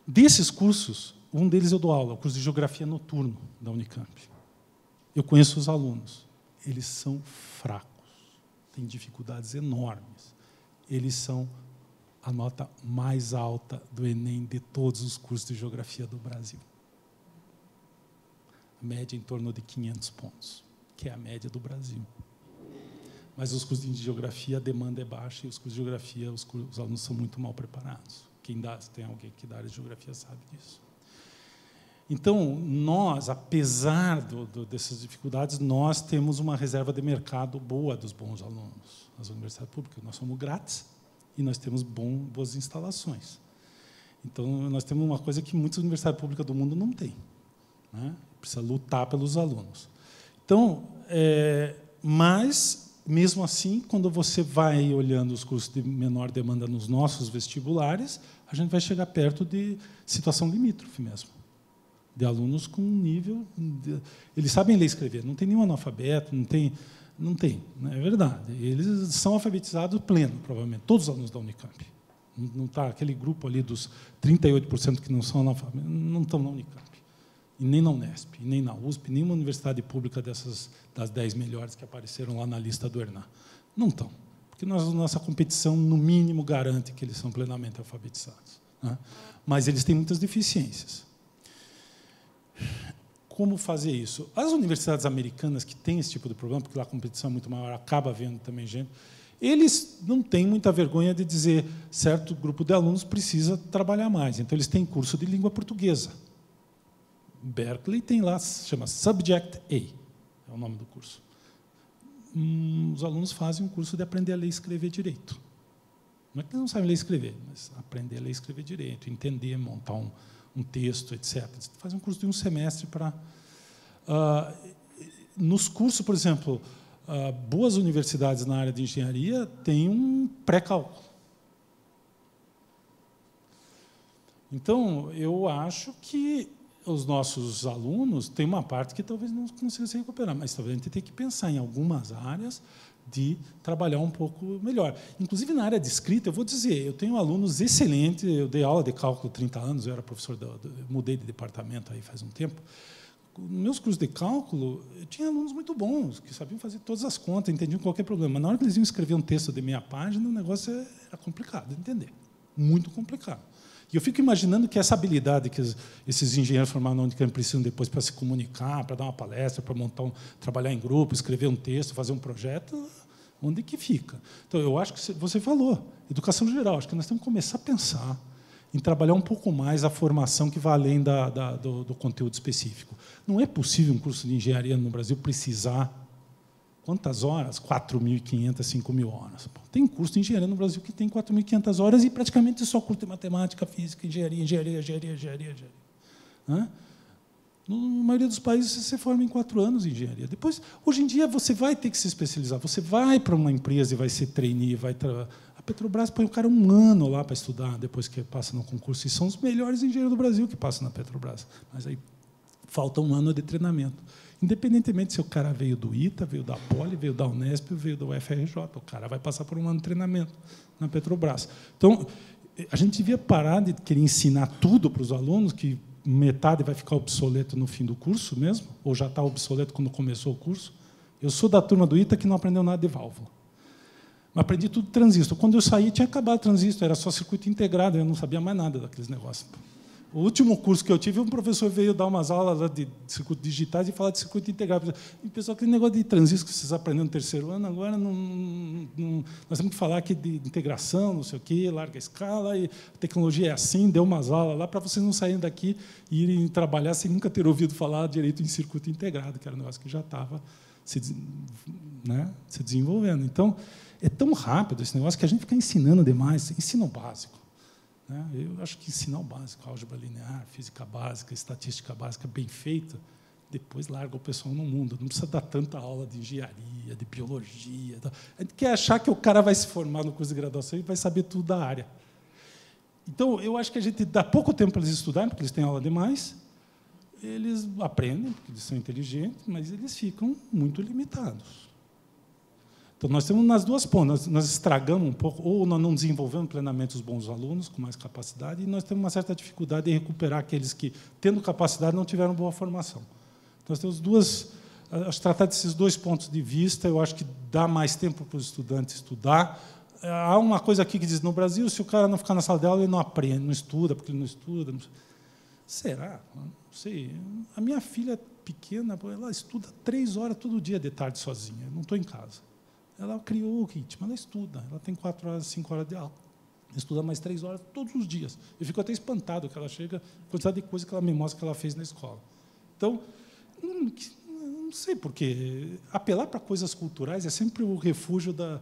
Desses cursos, um deles eu dou aula, o curso de Geografia Noturno da Unicamp. Eu conheço os alunos. Eles são fracos, têm dificuldades enormes eles são a nota mais alta do Enem de todos os cursos de geografia do Brasil. A média é em torno de 500 pontos, que é a média do Brasil. Mas os cursos de geografia, a demanda é baixa e os cursos de geografia, os, cursos, os alunos são muito mal preparados. Quem dá, tem alguém que dá área de geografia sabe disso. Então, nós, apesar do, do, dessas dificuldades, nós temos uma reserva de mercado boa dos bons alunos nas universidades públicas. Nós somos grátis e nós temos bom, boas instalações. Então, nós temos uma coisa que muitas universidades públicas do mundo não têm. Né? Precisa lutar pelos alunos. Então, é, mas, mesmo assim, quando você vai olhando os cursos de menor demanda nos nossos vestibulares, a gente vai chegar perto de situação limítrofe mesmo de alunos com um nível. De, eles sabem ler e escrever, não tem nenhum analfabeto, não tem. Não tem, né, é verdade. Eles são alfabetizados pleno, provavelmente, todos os alunos da Unicamp. Não está aquele grupo ali dos 38% que não são analfabetos, não estão na Unicamp. E nem na Unesp, nem na USP, nenhuma universidade pública dessas das 10 melhores que apareceram lá na lista do ERNA. Não estão. Porque nós, nossa competição, no mínimo, garante que eles são plenamente alfabetizados. Né? Mas eles têm muitas deficiências como fazer isso. As universidades americanas que têm esse tipo de problema, porque lá a competição é muito maior, acaba vendo também gente, eles não têm muita vergonha de dizer certo grupo de alunos precisa trabalhar mais. Então, eles têm curso de língua portuguesa. Berkeley tem lá, chama Subject A, é o nome do curso. Hum, os alunos fazem um curso de aprender a ler e escrever direito. Não é que eles não sabem ler e escrever, mas aprender a ler e escrever direito, entender, montar um, um texto, etc. Faz um curso de um semestre para. Uh, ah, nos cursos, por exemplo, uh, boas universidades na área de engenharia têm um pré-cálculo. Então, eu acho que os nossos alunos têm uma parte que talvez não consiga se recuperar, mas talvez a gente tenha que pensar em algumas áreas de trabalhar um pouco melhor. Inclusive na área de escrita, eu vou dizer, eu tenho alunos excelentes, eu dei aula de cálculo 30 anos, eu era professor, mudei de departamento aí faz um tempo. Nos meus cursos de cálculo, eu tinha alunos muito bons, que sabiam fazer todas as contas, entendiam qualquer problema. Mas na hora que eles iam escrever um texto de meia página, o negócio era complicado de entender, muito complicado. E eu fico imaginando que essa habilidade que esses engenheiros formados na Unicamp precisam depois para se comunicar, para dar uma palestra, para montar um, trabalhar em grupo, escrever um texto, fazer um projeto, onde que fica? Então, eu acho que você falou, educação geral, acho que nós temos que começar a pensar em trabalhar um pouco mais a formação que vai além da, da, do, do conteúdo específico. Não é possível um curso de engenharia no Brasil precisar Quantas horas? 4.500, 5.000 horas. Tem curso de engenharia no Brasil que tem 4.500 horas e praticamente só curso de matemática, física, engenharia, engenharia, engenharia, engenharia. engenharia. Na maioria dos países, você se forma em quatro anos em engenharia. Depois, hoje em dia, você vai ter que se especializar. Você vai para uma empresa e vai ser trainee, vai tra... A Petrobras põe o cara um ano lá para estudar depois que passa no concurso. E são os melhores engenheiros do Brasil que passam na Petrobras. Mas aí falta um ano de treinamento. Independentemente se o cara veio do ITA, veio da Poli, veio da Unesp, veio do UFRJ, o cara vai passar por um ano de treinamento na Petrobras. Então, a gente devia parar de querer ensinar tudo para os alunos, que metade vai ficar obsoleto no fim do curso mesmo, ou já está obsoleto quando começou o curso. Eu sou da turma do ITA que não aprendeu nada de válvula. Mas aprendi tudo transistor. Quando eu saí, tinha acabado transistor, era só circuito integrado, eu não sabia mais nada daqueles negócios. O último curso que eu tive, um professor veio dar umas aulas de circuito digitais e falar de circuito integrado. E, pessoal, aquele negócio de transistor que vocês aprenderam no terceiro ano, agora não, não, nós temos que falar aqui de integração, não sei o quê, larga escala, e a tecnologia é assim, deu umas aulas lá para vocês não saírem daqui e irem trabalhar sem nunca ter ouvido falar direito em circuito integrado, que era um negócio que já estava se, né, se desenvolvendo. Então, é tão rápido esse negócio que a gente fica ensinando demais, ensino básico. Né? Eu acho que ensinar o básico, álgebra linear, física básica, estatística básica bem feita, depois larga o pessoal no mundo. Não precisa dar tanta aula de engenharia, de biologia. A gente quer achar que o cara vai se formar no curso de graduação e vai saber tudo da área. Então, eu acho que a gente dá pouco tempo para eles estudarem, porque eles têm aula demais. Eles aprendem, porque eles são inteligentes, mas eles ficam muito limitados. Então, nós temos nas duas pontas, nós, estragamos um pouco, ou nós não desenvolvemos plenamente os bons alunos com mais capacidade, e nós temos uma certa dificuldade em recuperar aqueles que, tendo capacidade, não tiveram boa formação. Então, nós temos duas. Acho tratar desses dois pontos de vista, eu acho que dá mais tempo para os estudantes estudar. Há uma coisa aqui que diz: no Brasil, se o cara não ficar na sala de aula, ele não aprende, não estuda, porque ele não estuda. Não... Será? Não sei. A minha filha pequena, ela estuda três horas todo dia de tarde sozinha, não estou em casa. Ela criou o ritmo, ela estuda, ela tem quatro horas, cinco horas de aula, estuda mais três horas todos os dias. Eu fico até espantado que ela chega, a quantidade de coisa que ela me mostra que ela fez na escola. Então, não, hum, não sei porquê, apelar para coisas culturais é sempre o refúgio da,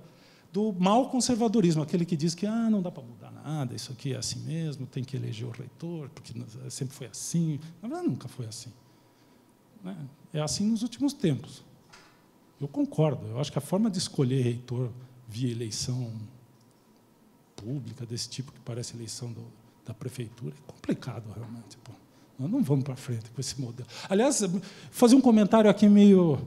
do mau conservadorismo, aquele que diz que ah, não dá para mudar nada, isso aqui é assim mesmo, tem que eleger o reitor, porque sempre foi assim. Na verdade, nunca foi assim. Né? É assim nos últimos tempos. Eu concordo. Eu acho que a forma de escolher reitor via eleição pública, desse tipo que parece eleição do, da prefeitura, é complicado, realmente. Pô. Nós não vamos para frente com esse modelo. Aliás, fazer um comentário aqui meio.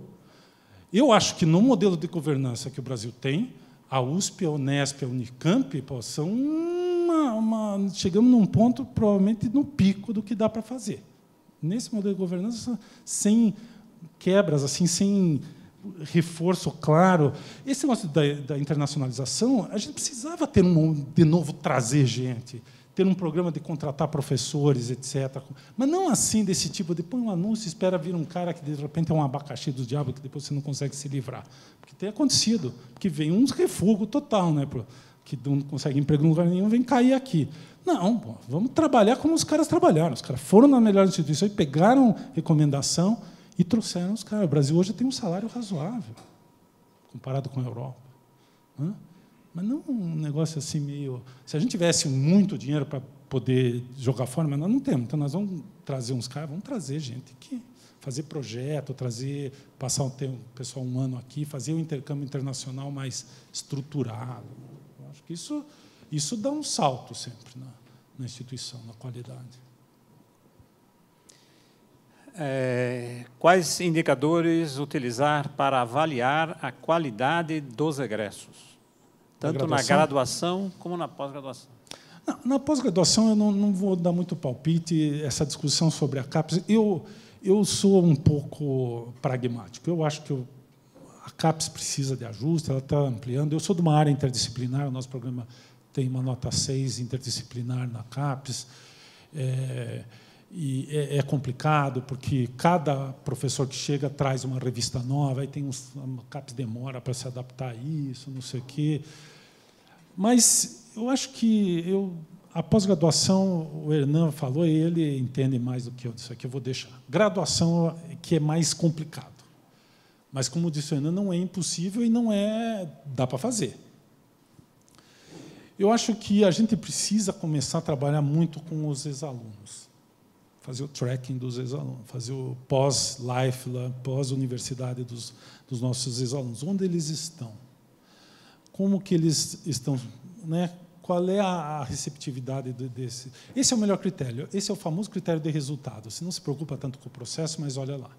Eu acho que no modelo de governança que o Brasil tem, a USP, a Unesp, a Unicamp pô, são uma, uma, Chegamos num ponto, provavelmente, no pico do que dá para fazer. Nesse modelo de governança, sem quebras, assim, sem reforço claro. Esse negócio da, da, internacionalização, a gente precisava ter um, de novo trazer gente, ter um programa de contratar professores, etc. Mas não assim desse tipo de põe um anúncio, espera vir um cara que de repente é um abacaxi do diabo que depois você não consegue se livrar, porque tem acontecido, que vem um refugo total, né? Que não consegue emprego em lugar nenhum, vem cair aqui. Não, vamos trabalhar como os caras trabalharam. Os caras foram na melhor instituição e pegaram recomendação e trouxeram os caras. O Brasil hoje tem um salário razoável, comparado com a Europa. Né? Mas não um negócio assim meio. Se a gente tivesse muito dinheiro para poder jogar fora, mas nós não temos. Então nós vamos trazer uns caras, vamos trazer gente que fazer projeto, trazer, passar um tempo, pessoal um ano aqui, fazer um intercâmbio internacional mais estruturado. Eu acho que isso, isso dá um salto sempre na, na instituição, na qualidade é, quais indicadores utilizar para avaliar a qualidade dos egressos, tanto na graduação, na graduação como na pós-graduação? Na, na pós-graduação, eu não, não, vou dar muito palpite, essa discussão sobre a CAPES. Eu, eu sou um pouco pragmático. Eu acho que eu, a CAPES precisa de ajuste, ela está ampliando. Eu sou de uma área interdisciplinar, o nosso programa tem uma nota 6 interdisciplinar na CAPES. É, e é, é, complicado porque cada professor que chega traz uma revista nova, aí tem uns um CAPS demora para se adaptar a isso, não sei o quê. Mas eu acho que eu a pós-graduação, o Hernan falou, ele entende mais do que eu disso aqui, eu vou deixar. Graduação é que é mais complicado. Mas como disse o Hernan, não é impossível e não é dá para fazer. Eu acho que a gente precisa começar a trabalhar muito com os ex-alunos fazer o tracking dos ex-alunos, fazer o pós-life, pós-universidade dos, dos nossos ex-alunos. Onde eles estão? Como que eles estão? Né? Qual é a receptividade desse? Esse é o melhor critério. Esse é o famoso critério de resultado. Você não se preocupa tanto com o processo, mas olha lá.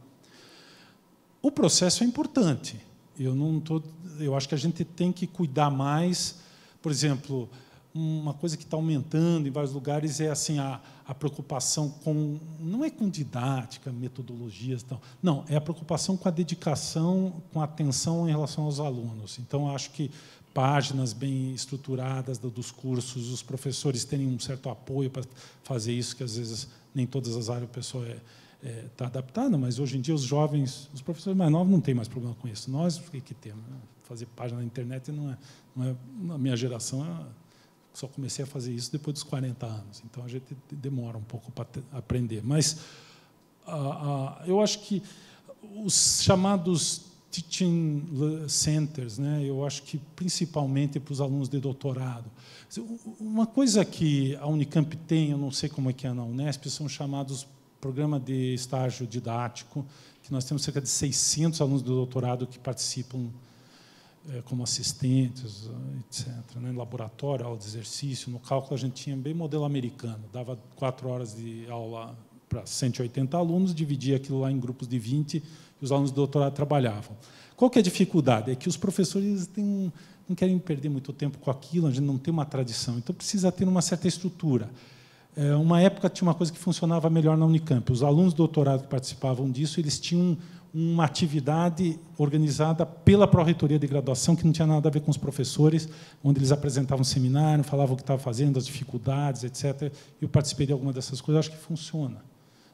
O processo é importante. Eu não tô, eu acho que a gente tem que cuidar mais, por exemplo, uma coisa que está aumentando em vários lugares é assim a, a preocupação com não é com didática, metodologias, não, não é a preocupação com a dedicação, com a atenção em relação aos alunos. Então acho que páginas bem estruturadas dos cursos, os professores terem um certo apoio para fazer isso, que às vezes nem todas as áreas o pessoal é, está é, tá adaptada, mas hoje em dia os jovens, os professores mais novos não têm mais problema com isso. Nós, o que, que temos? Fazer página na internet não é, não é. Na minha geração é só comecei a fazer isso depois dos 40 anos, então a gente demora um pouco para aprender. Mas eu acho que os chamados teaching centers, né? Eu acho que principalmente é para os alunos de doutorado. Uma coisa que a Unicamp tem, eu não sei como é que é na Unesp, são chamados programa de estágio didático, que nós temos cerca de 600 alunos de doutorado que participam é, como assistentes, etc. No né, Laboratório, aula de exercício. No cálculo, a gente tinha bem modelo americano. Dava quatro horas de aula para 180 alunos, dividia aquilo lá em grupos de 20 e os alunos do doutorado trabalhavam. Qual que é a dificuldade? É que os professores têm, não querem perder muito tempo com aquilo, a gente não tem uma tradição, então precisa ter uma certa estrutura. É, uma época tinha uma coisa que funcionava melhor na Unicamp. Os alunos do doutorado que participavam disso, eles tinham uma atividade organizada pela Pró-Reitoria de Graduação, que não tinha nada a ver com os professores, onde eles apresentavam um seminário, falavam o que estava fazendo, as dificuldades, etc. Eu participei de alguma dessas coisas, acho que funciona.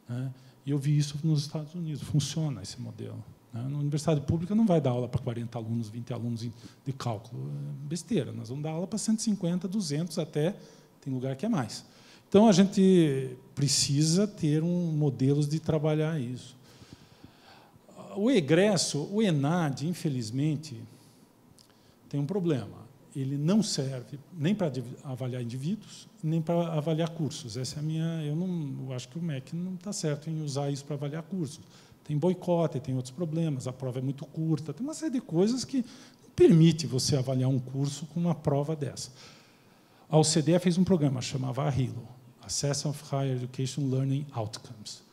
Né? E eu vi isso nos Estados Unidos, funciona esse modelo. Né? Na universidade pública não vai dar aula para 40 alunos, 20 alunos de cálculo. É besteira, nós vamos dar aula para 150, 200 até, tem lugar que é mais. Então, a gente precisa ter um modelos de trabalhar isso o egresso, o ENAD, infelizmente, tem um problema. Ele não serve nem para avaliar indivíduos, nem para avaliar cursos. Essa é a minha. Eu não eu acho que o MEC não está certo em usar isso para avaliar cursos. Tem boicote, tem outros problemas, a prova é muito curta, tem uma série de coisas que não permite você avaliar um curso com uma prova dessa. A OCDE fez um programa, chamava ARILO, Assessment of Higher Education Learning Outcomes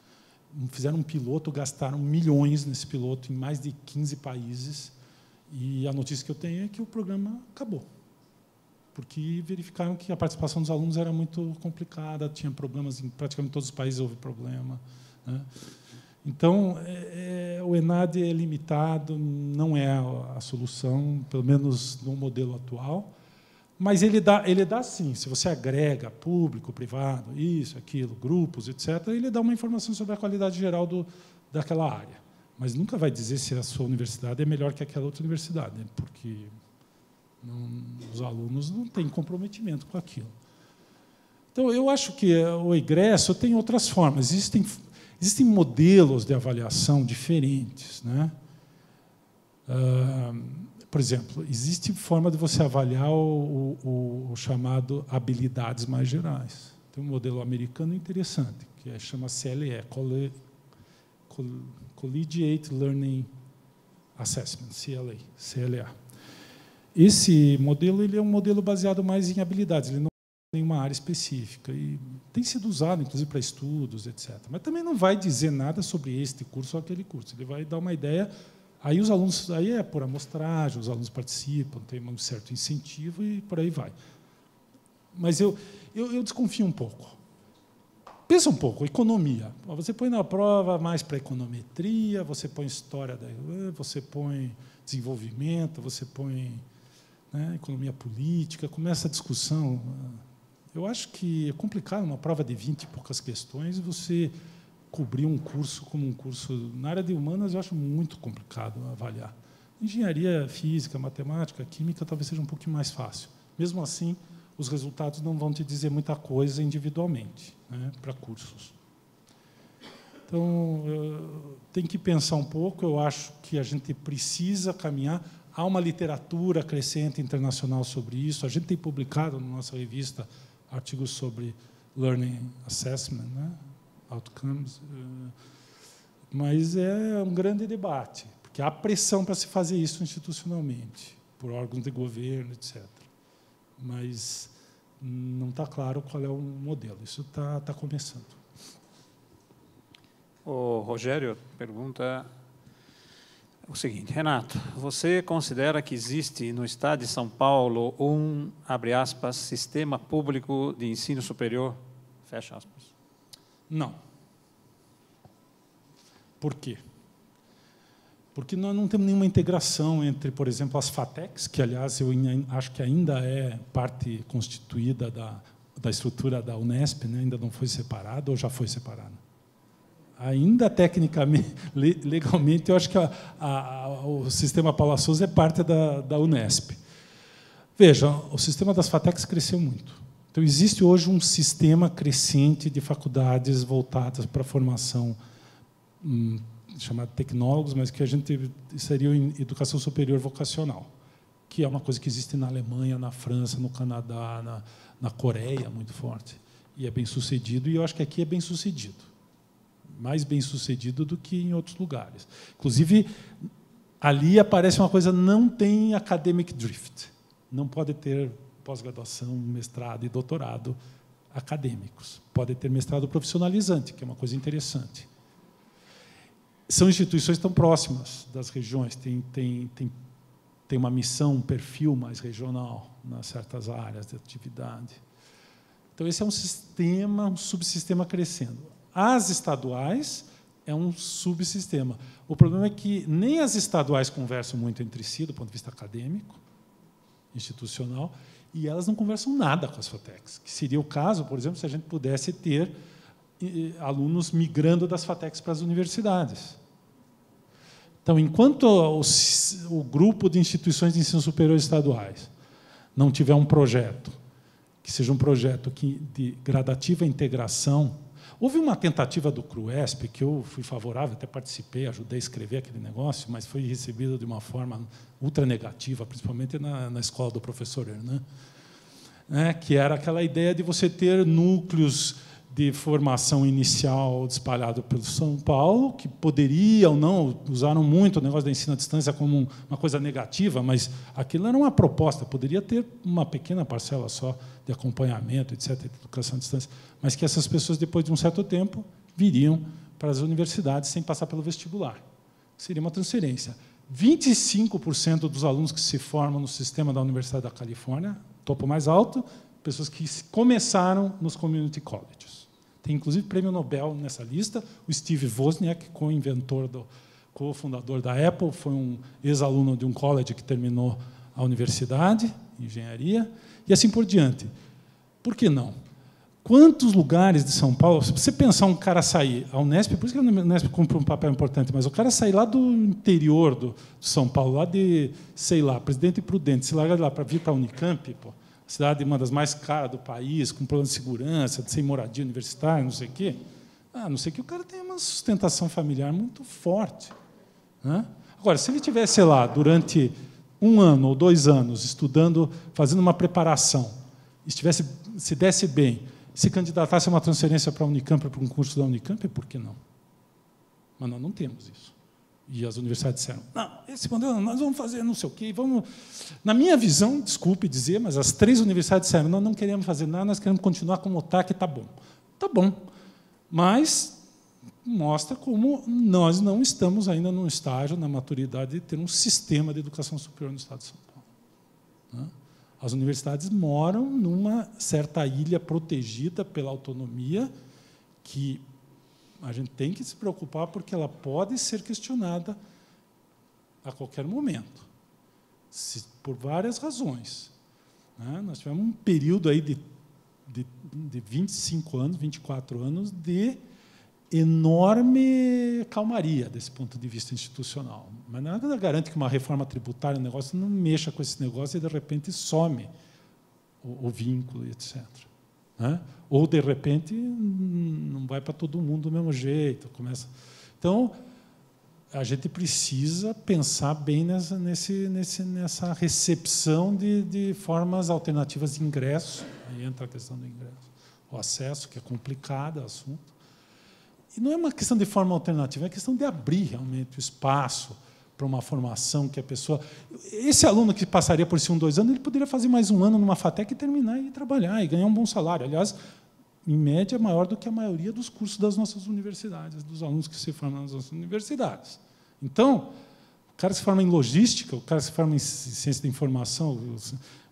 fizeram um piloto, gastaram milhões nesse piloto em mais de 15 países. E a notícia que eu tenho é que o programa acabou. Porque verificaram que a participação dos alunos era muito complicada, tinha problemas em praticamente todos os países houve problema. Né? Então, é, é o Enad é limitado, não é a solução, pelo menos no modelo atual. Mas ele dá, ele dá sim, se você agrega público, privado, isso, aquilo, grupos, etc., ele dá uma informação sobre a qualidade geral do, daquela área. Mas nunca vai dizer se a sua universidade é melhor que aquela outra universidade, né? porque não, os alunos não têm comprometimento com aquilo. Então, eu acho que o egresso tem outras formas. Existem, existem modelos de avaliação diferentes. Né? Ah, por exemplo, existe forma de você avaliar o, o, o chamado habilidades mais gerais. Tem um modelo americano interessante, que é, chama CLE, Collegiate Learning Assessment, CLA. CLA. Esse modelo ele é um modelo baseado mais em habilidades, ele não tem é em uma área específica. E tem sido usado, inclusive, para estudos, etc. Mas também não vai dizer nada sobre este curso ou aquele curso. Ele vai dar uma ideia Aí os alunos, aí é por amostragem, os alunos participam, tem um certo incentivo e por aí vai. Mas eu, eu, eu desconfio um pouco. Pensa um pouco, economia. Você põe na prova mais para econometria, você põe história da é, você põe desenvolvimento, você põe né, economia política, começa a discussão. Eu acho que é complicado uma prova de 20 e poucas questões, você cobrir um curso como um curso. Na área de humanas, eu acho muito complicado avaliar. Engenharia física, matemática, química, talvez seja um pouquinho mais fácil. Mesmo assim, os resultados não vão te dizer muita coisa individualmente né, para cursos. Então, eh, tem que pensar um pouco. Eu acho que a gente precisa caminhar. Há uma literatura crescente internacional sobre isso. A gente tem publicado na nossa revista artigos sobre learning assessment, né? outcomes, eh, mas é um grande debate, porque há pressão para se fazer isso institucionalmente, por órgãos de governo, etc. Mas não está claro qual é o modelo. Isso está tá começando. O Rogério pergunta o seguinte, Renato, você considera que existe no Estado de São Paulo um, abre aspas, sistema público de ensino superior, fecha aspas? Não. Por quê? Porque nós não temos nenhuma integração entre, por exemplo, as FATECs, que, aliás, eu acho que ainda é parte constituída da, da estrutura da Unesp, né? ainda não foi separada ou já foi separada? Ainda tecnicamente, (laughs) legalmente, eu acho que a, a, o sistema Paula Souza é parte da, da Unesp. Veja, o sistema das FATECs cresceu muito. Então, existe hoje um sistema crescente de faculdades voltadas para a formação hum, chamada tecnólogos, mas que a gente seria em educação superior vocacional, que é uma coisa que existe na Alemanha, na França, no Canadá, na, na Coreia, muito forte. E é bem sucedido, e eu acho que aqui é bem sucedido. Mais bem sucedido do que em outros lugares. Inclusive, ali aparece uma coisa: não tem academic drift. Não pode ter pós-graduação, mestrado e doutorado acadêmicos. Podem ter mestrado profissionalizante, que é uma coisa interessante. São instituições tão próximas das regiões, tem, tem, tem, tem uma missão, um perfil mais regional nas certas áreas de atividade. Então, esse é um sistema, um subsistema crescendo. As estaduais é um subsistema. O problema é que nem as estaduais conversam muito entre si, do ponto de vista acadêmico, institucional, e elas não conversam nada com as FATECs, que seria o caso, por exemplo, se a gente pudesse ter eh, eh, alunos migrando das FATECs para as universidades. Então, enquanto o, grupo de instituições de ensino superior estaduais não tiver um projeto, que seja um projeto de gradativa integração Houve uma tentativa do CRUESP, que eu fui favorável, até participei, ajudei a escrever aquele negócio, mas foi recebida de uma forma ultra negativa, principalmente na, na escola do professor Hernan, né? que era aquela ideia de você ter núcleos de formação inicial espalhado pelo São Paulo, que poderia ou não, usaram muito o negócio da ensino à distância como uma coisa negativa, mas aquilo era uma proposta, poderia ter uma pequena parcela só de acompanhamento, etc., de educação à distância, mas que essas pessoas, depois de um certo tempo, viriam para as universidades sem passar pelo vestibular. Seria uma transferência. 25% dos alunos que se formam no sistema da Universidade da Califórnia, topo mais alto, pessoas que começaram nos community colleges. Tem inclusive prêmio Nobel nessa lista. O Steve Wozniak, co-inventor, co-fundador da Apple, foi um ex-aluno de um college que terminou a universidade, engenharia, e assim por diante. Por que não? Quantos lugares de São Paulo, se você pensar um cara sair, a Unesp, por isso que a Unesp cumpre um papel importante, mas o cara sair lá do interior do, do São Paulo, lá de, sei lá, Presidente Prudente, se larga de lá para vir para a Unicamp, pô, cidade uma das mais caras do país, com plano de segurança, sem moradia universitária, não sei o quê. Ah, não sei que o cara tem uma sustentação familiar muito forte. Né? Agora, se ele tivesse lá durante um ano ou dois anos estudando, fazendo uma preparação, estivesse, se desse bem, se candidatasse a uma transferência para a Unicamp, para um curso da Unicamp, por que não? Mas nós não temos isso e as universidades disseram: não, esse modelo nós vamos fazer não sei o quê, vamos. Na minha visão, desculpe dizer, mas as três universidades disseram: nós não queremos fazer nada, nós queremos continuar como está, que está bom. Está bom, mas mostra como nós não estamos ainda num estágio, na maturidade, de ter um sistema de educação superior no Estado de São Paulo. Né? As universidades moram numa certa ilha protegida pela autonomia, que a gente tem que se preocupar porque ela pode ser questionada a qualquer momento, se, por várias razões. Né? Nós tivemos um período aí de, de, de 25 anos, 24 anos de enorme calmaria desse ponto de vista institucional. Mas nada garante que uma reforma tributária, um negócio, não mexa com esse negócio e, de repente, some o, o vínculo, etc. Né? Ou, de repente, não vai para todo mundo do mesmo jeito. Começa... Então, a gente precisa pensar bem nessa, nesse, nessa recepção de, de formas alternativas de ingresso. Aí entra a questão do ingresso. O acesso, que é complicado o é assunto. E não é uma questão de forma alternativa, é questão de abrir realmente o espaço para uma formação que a pessoa. Esse aluno que passaria por si um, dois anos, ele poderia fazer mais um ano numa FATEC e terminar e trabalhar e ganhar um bom salário. Aliás, em média, maior do que a maioria dos cursos das nossas universidades, dos alunos que se formam nas nossas universidades. Então, o cara se forma em logística, o cara se forma em ciência da informação,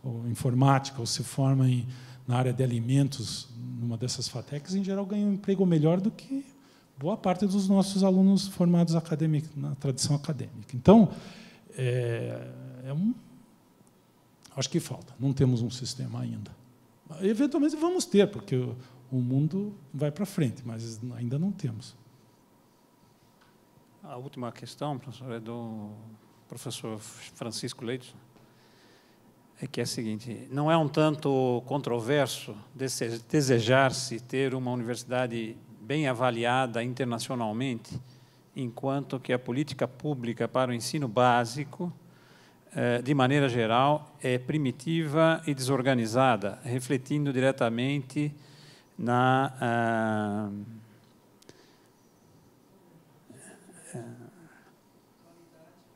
ou, informática, ou se forma em, na área de alimentos, numa dessas fatecas, em geral ganha um emprego melhor do que boa parte dos nossos alunos formados na tradição acadêmica. Então, é, é um, acho que falta. Não temos um sistema ainda. Eventualmente vamos ter, porque o mundo vai para frente, mas ainda não temos. A última questão, professor, é do professor Francisco Leite, é que é a seguinte: não é um tanto controverso desejar-se ter uma universidade bem avaliada internacionalmente, enquanto que a política pública para o ensino básico eh, de maneira geral, é primitiva e desorganizada, refletindo diretamente na ah,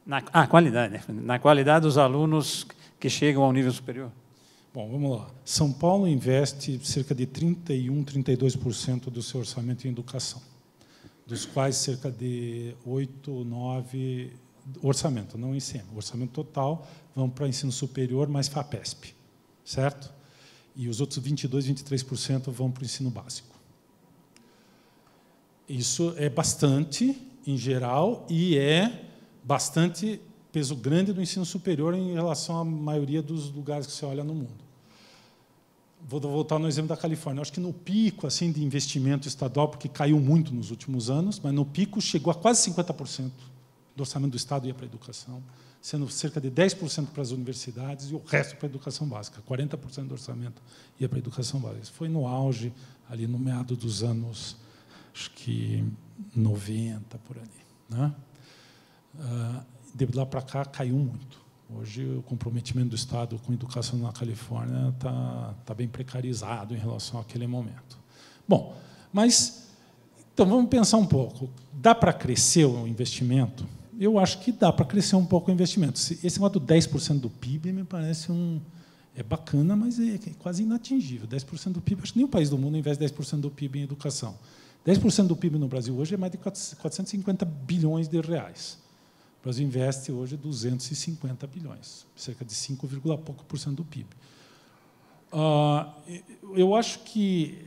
na ah, qualidade, na qualidade dos alunos que chegam ao nível superior. Bom, vamos lá. São Paulo investe cerca de 31, 32% do seu orçamento em educação, dos quais cerca de 8, 9 orçamento, não ensino, orçamento total, vão para ensino superior mais FAPESP, certo? e os outros 22, 23% vão para o ensino básico. Isso é bastante em geral e é bastante peso grande do ensino superior em relação à maioria dos lugares que você olha no mundo. Vou voltar no exemplo da Califórnia. acho que no pico assim de investimento estadual, porque caiu muito nos últimos anos, mas no pico chegou a quase 50% do orçamento do estado ia para a educação sendo cerca de 10% para as universidades e o resto para a educação básica. 40% do orçamento ia para a educação básica. Isso foi no auge, ali no meado dos anos, acho que 90, por ali. Né? Ah, de lá para cá, caiu muito. Hoje, o comprometimento do Estado com a educação na Califórnia está tá bem precarizado em relação àquele momento. Bom, mas, então, vamos pensar um pouco. Dá para crescer o investimento? eu acho que dá para crescer um pouco o investimento. Esse lado do 10% do PIB me parece um. É bacana, mas é, é quase inatingível. 10% do PIB, acho que nenhum país do mundo investe 10% do PIB em educação. 10% do PIB no Brasil hoje é mais de 450 bilhões de reais. O Brasil investe hoje 250 bilhões, cerca de 5, pouco por cento do PIB. Ah, eu acho que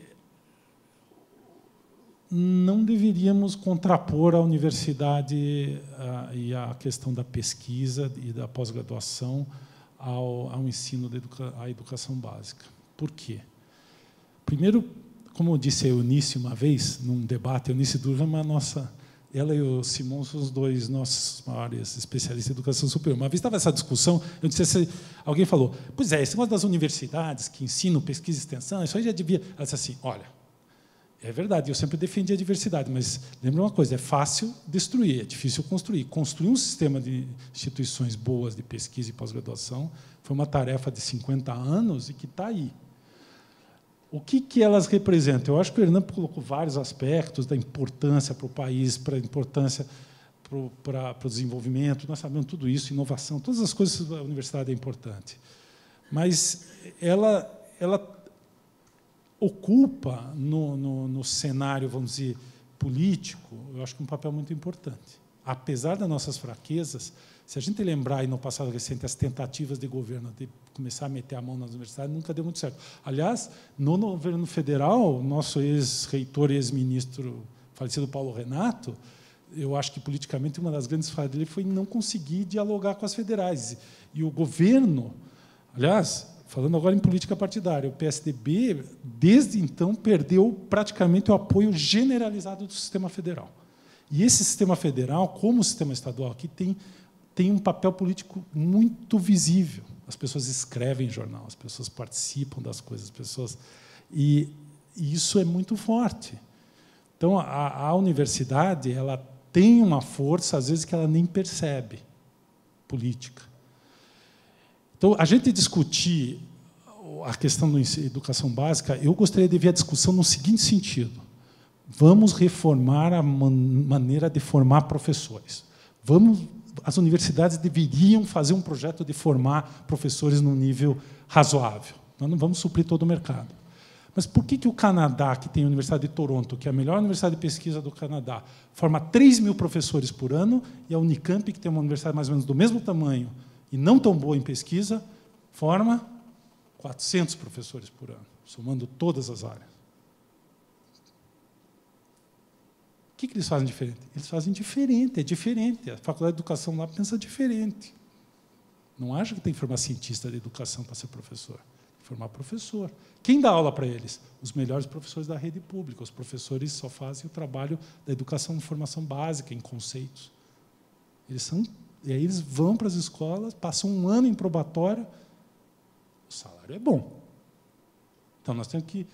não deveríamos contrapor a universidade ah, e a questão da pesquisa e da pós-graduação ao, ao, ensino da educa educação básica. Por quê? Primeiro, como disse a Eunice uma vez, num debate, a Eunice Durham é a nossa ela e o Simão são os dois nossos maiores especialistas em educação superior. Uma vez estava essa discussão, eu disse, assim, alguém falou, pois é, esse negócio das universidades que ensinam pesquisa e extensão, isso aí já devia... Ela disse assim, olha, é verdade, eu sempre defendi a diversidade, mas lembra uma coisa: é fácil destruir, é difícil construir. Construir um sistema de instituições boas de pesquisa e pós-graduação foi uma tarefa de 50 anos e que está aí. O que, que elas representam? Eu acho que o Hernan colocou vários aspectos da importância para o país, para a importância para, para o desenvolvimento, nós sabemos tudo isso, inovação, todas as coisas da universidade é importante. Mas ela, ela ocupa no, no, no cenário, vamos dizer, político, eu acho que um papel muito importante. Apesar das nossas fraquezas, se a gente lembrar aí no passado recente as tentativas de governo de começar a meter a mão nas universidades, nunca deu muito certo. Aliás, no governo federal, nosso ex-reitor e ex-ministro falecido Paulo Renato, eu acho que politicamente uma das grandes falhas dele foi não conseguir dialogar com as federais. E o governo, aliás, Falando agora em política partidária, o PSDB, desde então, perdeu praticamente o apoio generalizado do sistema federal. E esse sistema federal, como o sistema estadual aqui, tem, tem um papel político muito visível. As pessoas escrevem jornal, as pessoas participam das coisas, as pessoas. E, e isso é muito forte. Então, a, a universidade ela tem uma força, às vezes, que ela nem percebe política então, a gente discutir a questão da educação básica, eu gostaria de ver a discussão no seguinte sentido: vamos reformar a man maneira de formar professores. Vamos, as universidades deveriam fazer um projeto de formar professores num nível razoável. Nós não vamos suprir todo o mercado. Mas por que, que o Canadá, que tem a Universidade de Toronto, que é a melhor universidade de pesquisa do Canadá, forma 3 mil professores por ano, e a Unicamp, que tem uma universidade mais ou menos do mesmo tamanho, e não tão boa em pesquisa, forma 400 professores por ano, somando todas as áreas. O que, que eles fazem diferente? Eles fazem diferente, é diferente. A faculdade de educação lá pensa diferente. Não acha que tem que formar cientista de educação para ser professor. Formar professor. Quem dá aula para eles? Os melhores professores da rede pública. Os professores só fazem o trabalho da educação de formação básica, em conceitos. Eles são e aí eles vão para as escolas, passam um ano em probatório, o salário é bom. Então nós temos que.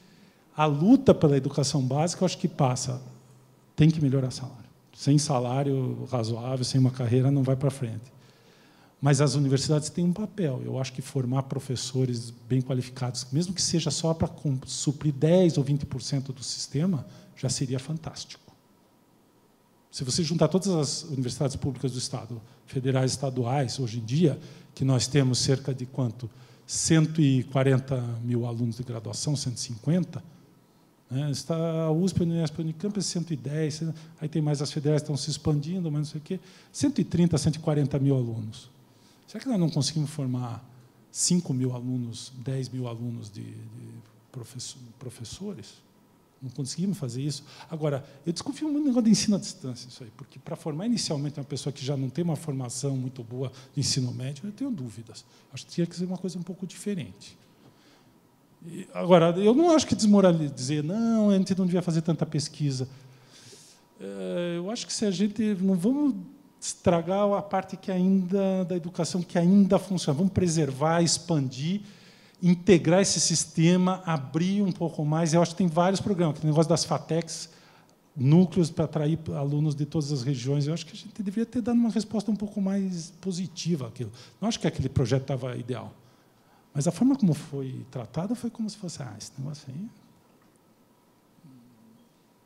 A luta pela educação básica, eu acho que passa. Tem que melhorar salário. Sem salário razoável, sem uma carreira, não vai para frente. Mas as universidades têm um papel. Eu acho que formar professores bem qualificados, mesmo que seja só para suprir 10% ou 20% do sistema, já seria fantástico. Se você juntar todas as universidades públicas do Estado, federais estaduais, hoje em dia, que nós temos cerca de quanto? 140 mil alunos de graduação, 150. Né? Está a USP, a Unesp, a Unicamp é 110, aí tem mais as federais que estão se expandindo, mas não sei o quê. 130, 140 mil alunos. Será que nós não conseguimos formar 5 mil alunos, 10 mil alunos de, de professores? não conseguimos fazer isso. Agora, eu desconfio muito do negócio de ensino à distância, isso aí, porque para formar inicialmente uma pessoa que já não tem uma formação muito boa de ensino médio, eu tenho dúvidas. Acho que tinha que ser uma coisa um pouco diferente. E, agora, eu não acho que desmoralizar dizer, não, a gente não devia fazer tanta pesquisa. É, eu acho que se a gente. Não vamos estragar a parte que ainda da educação que ainda funciona. Vamos preservar, expandir integrar esse sistema, abrir um pouco mais. Eu acho que tem vários programas, tem o negócio das FATECs, núcleos para atrair alunos de todas as regiões. Eu acho que a gente deveria ter dado uma resposta um pouco mais positiva àquilo. Não acho que aquele projeto estava ideal. Mas a forma como foi tratado foi como se fosse, ah, esse negócio aí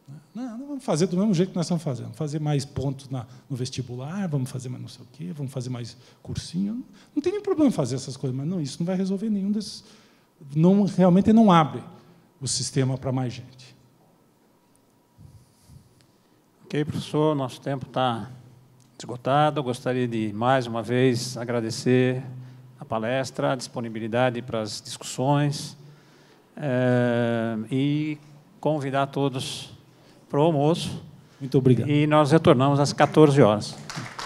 não, né? não, vamos fazer do mesmo jeito que nós estamos fazendo. Fazer mais pontos na, no vestibular, vamos fazer mais não sei o quê, vamos fazer mais cursinho. Não tem nenhum problema fazer essas coisas, mas não, isso não vai resolver nenhum desses. Não, realmente não abre o sistema para mais gente. Ok, professor, nosso tempo está esgotado. gostaria de, mais uma vez, agradecer a palestra, a disponibilidade para as discussões é, e convidar todos para o almoço. Muito obrigado. E nós retornamos às 14 horas.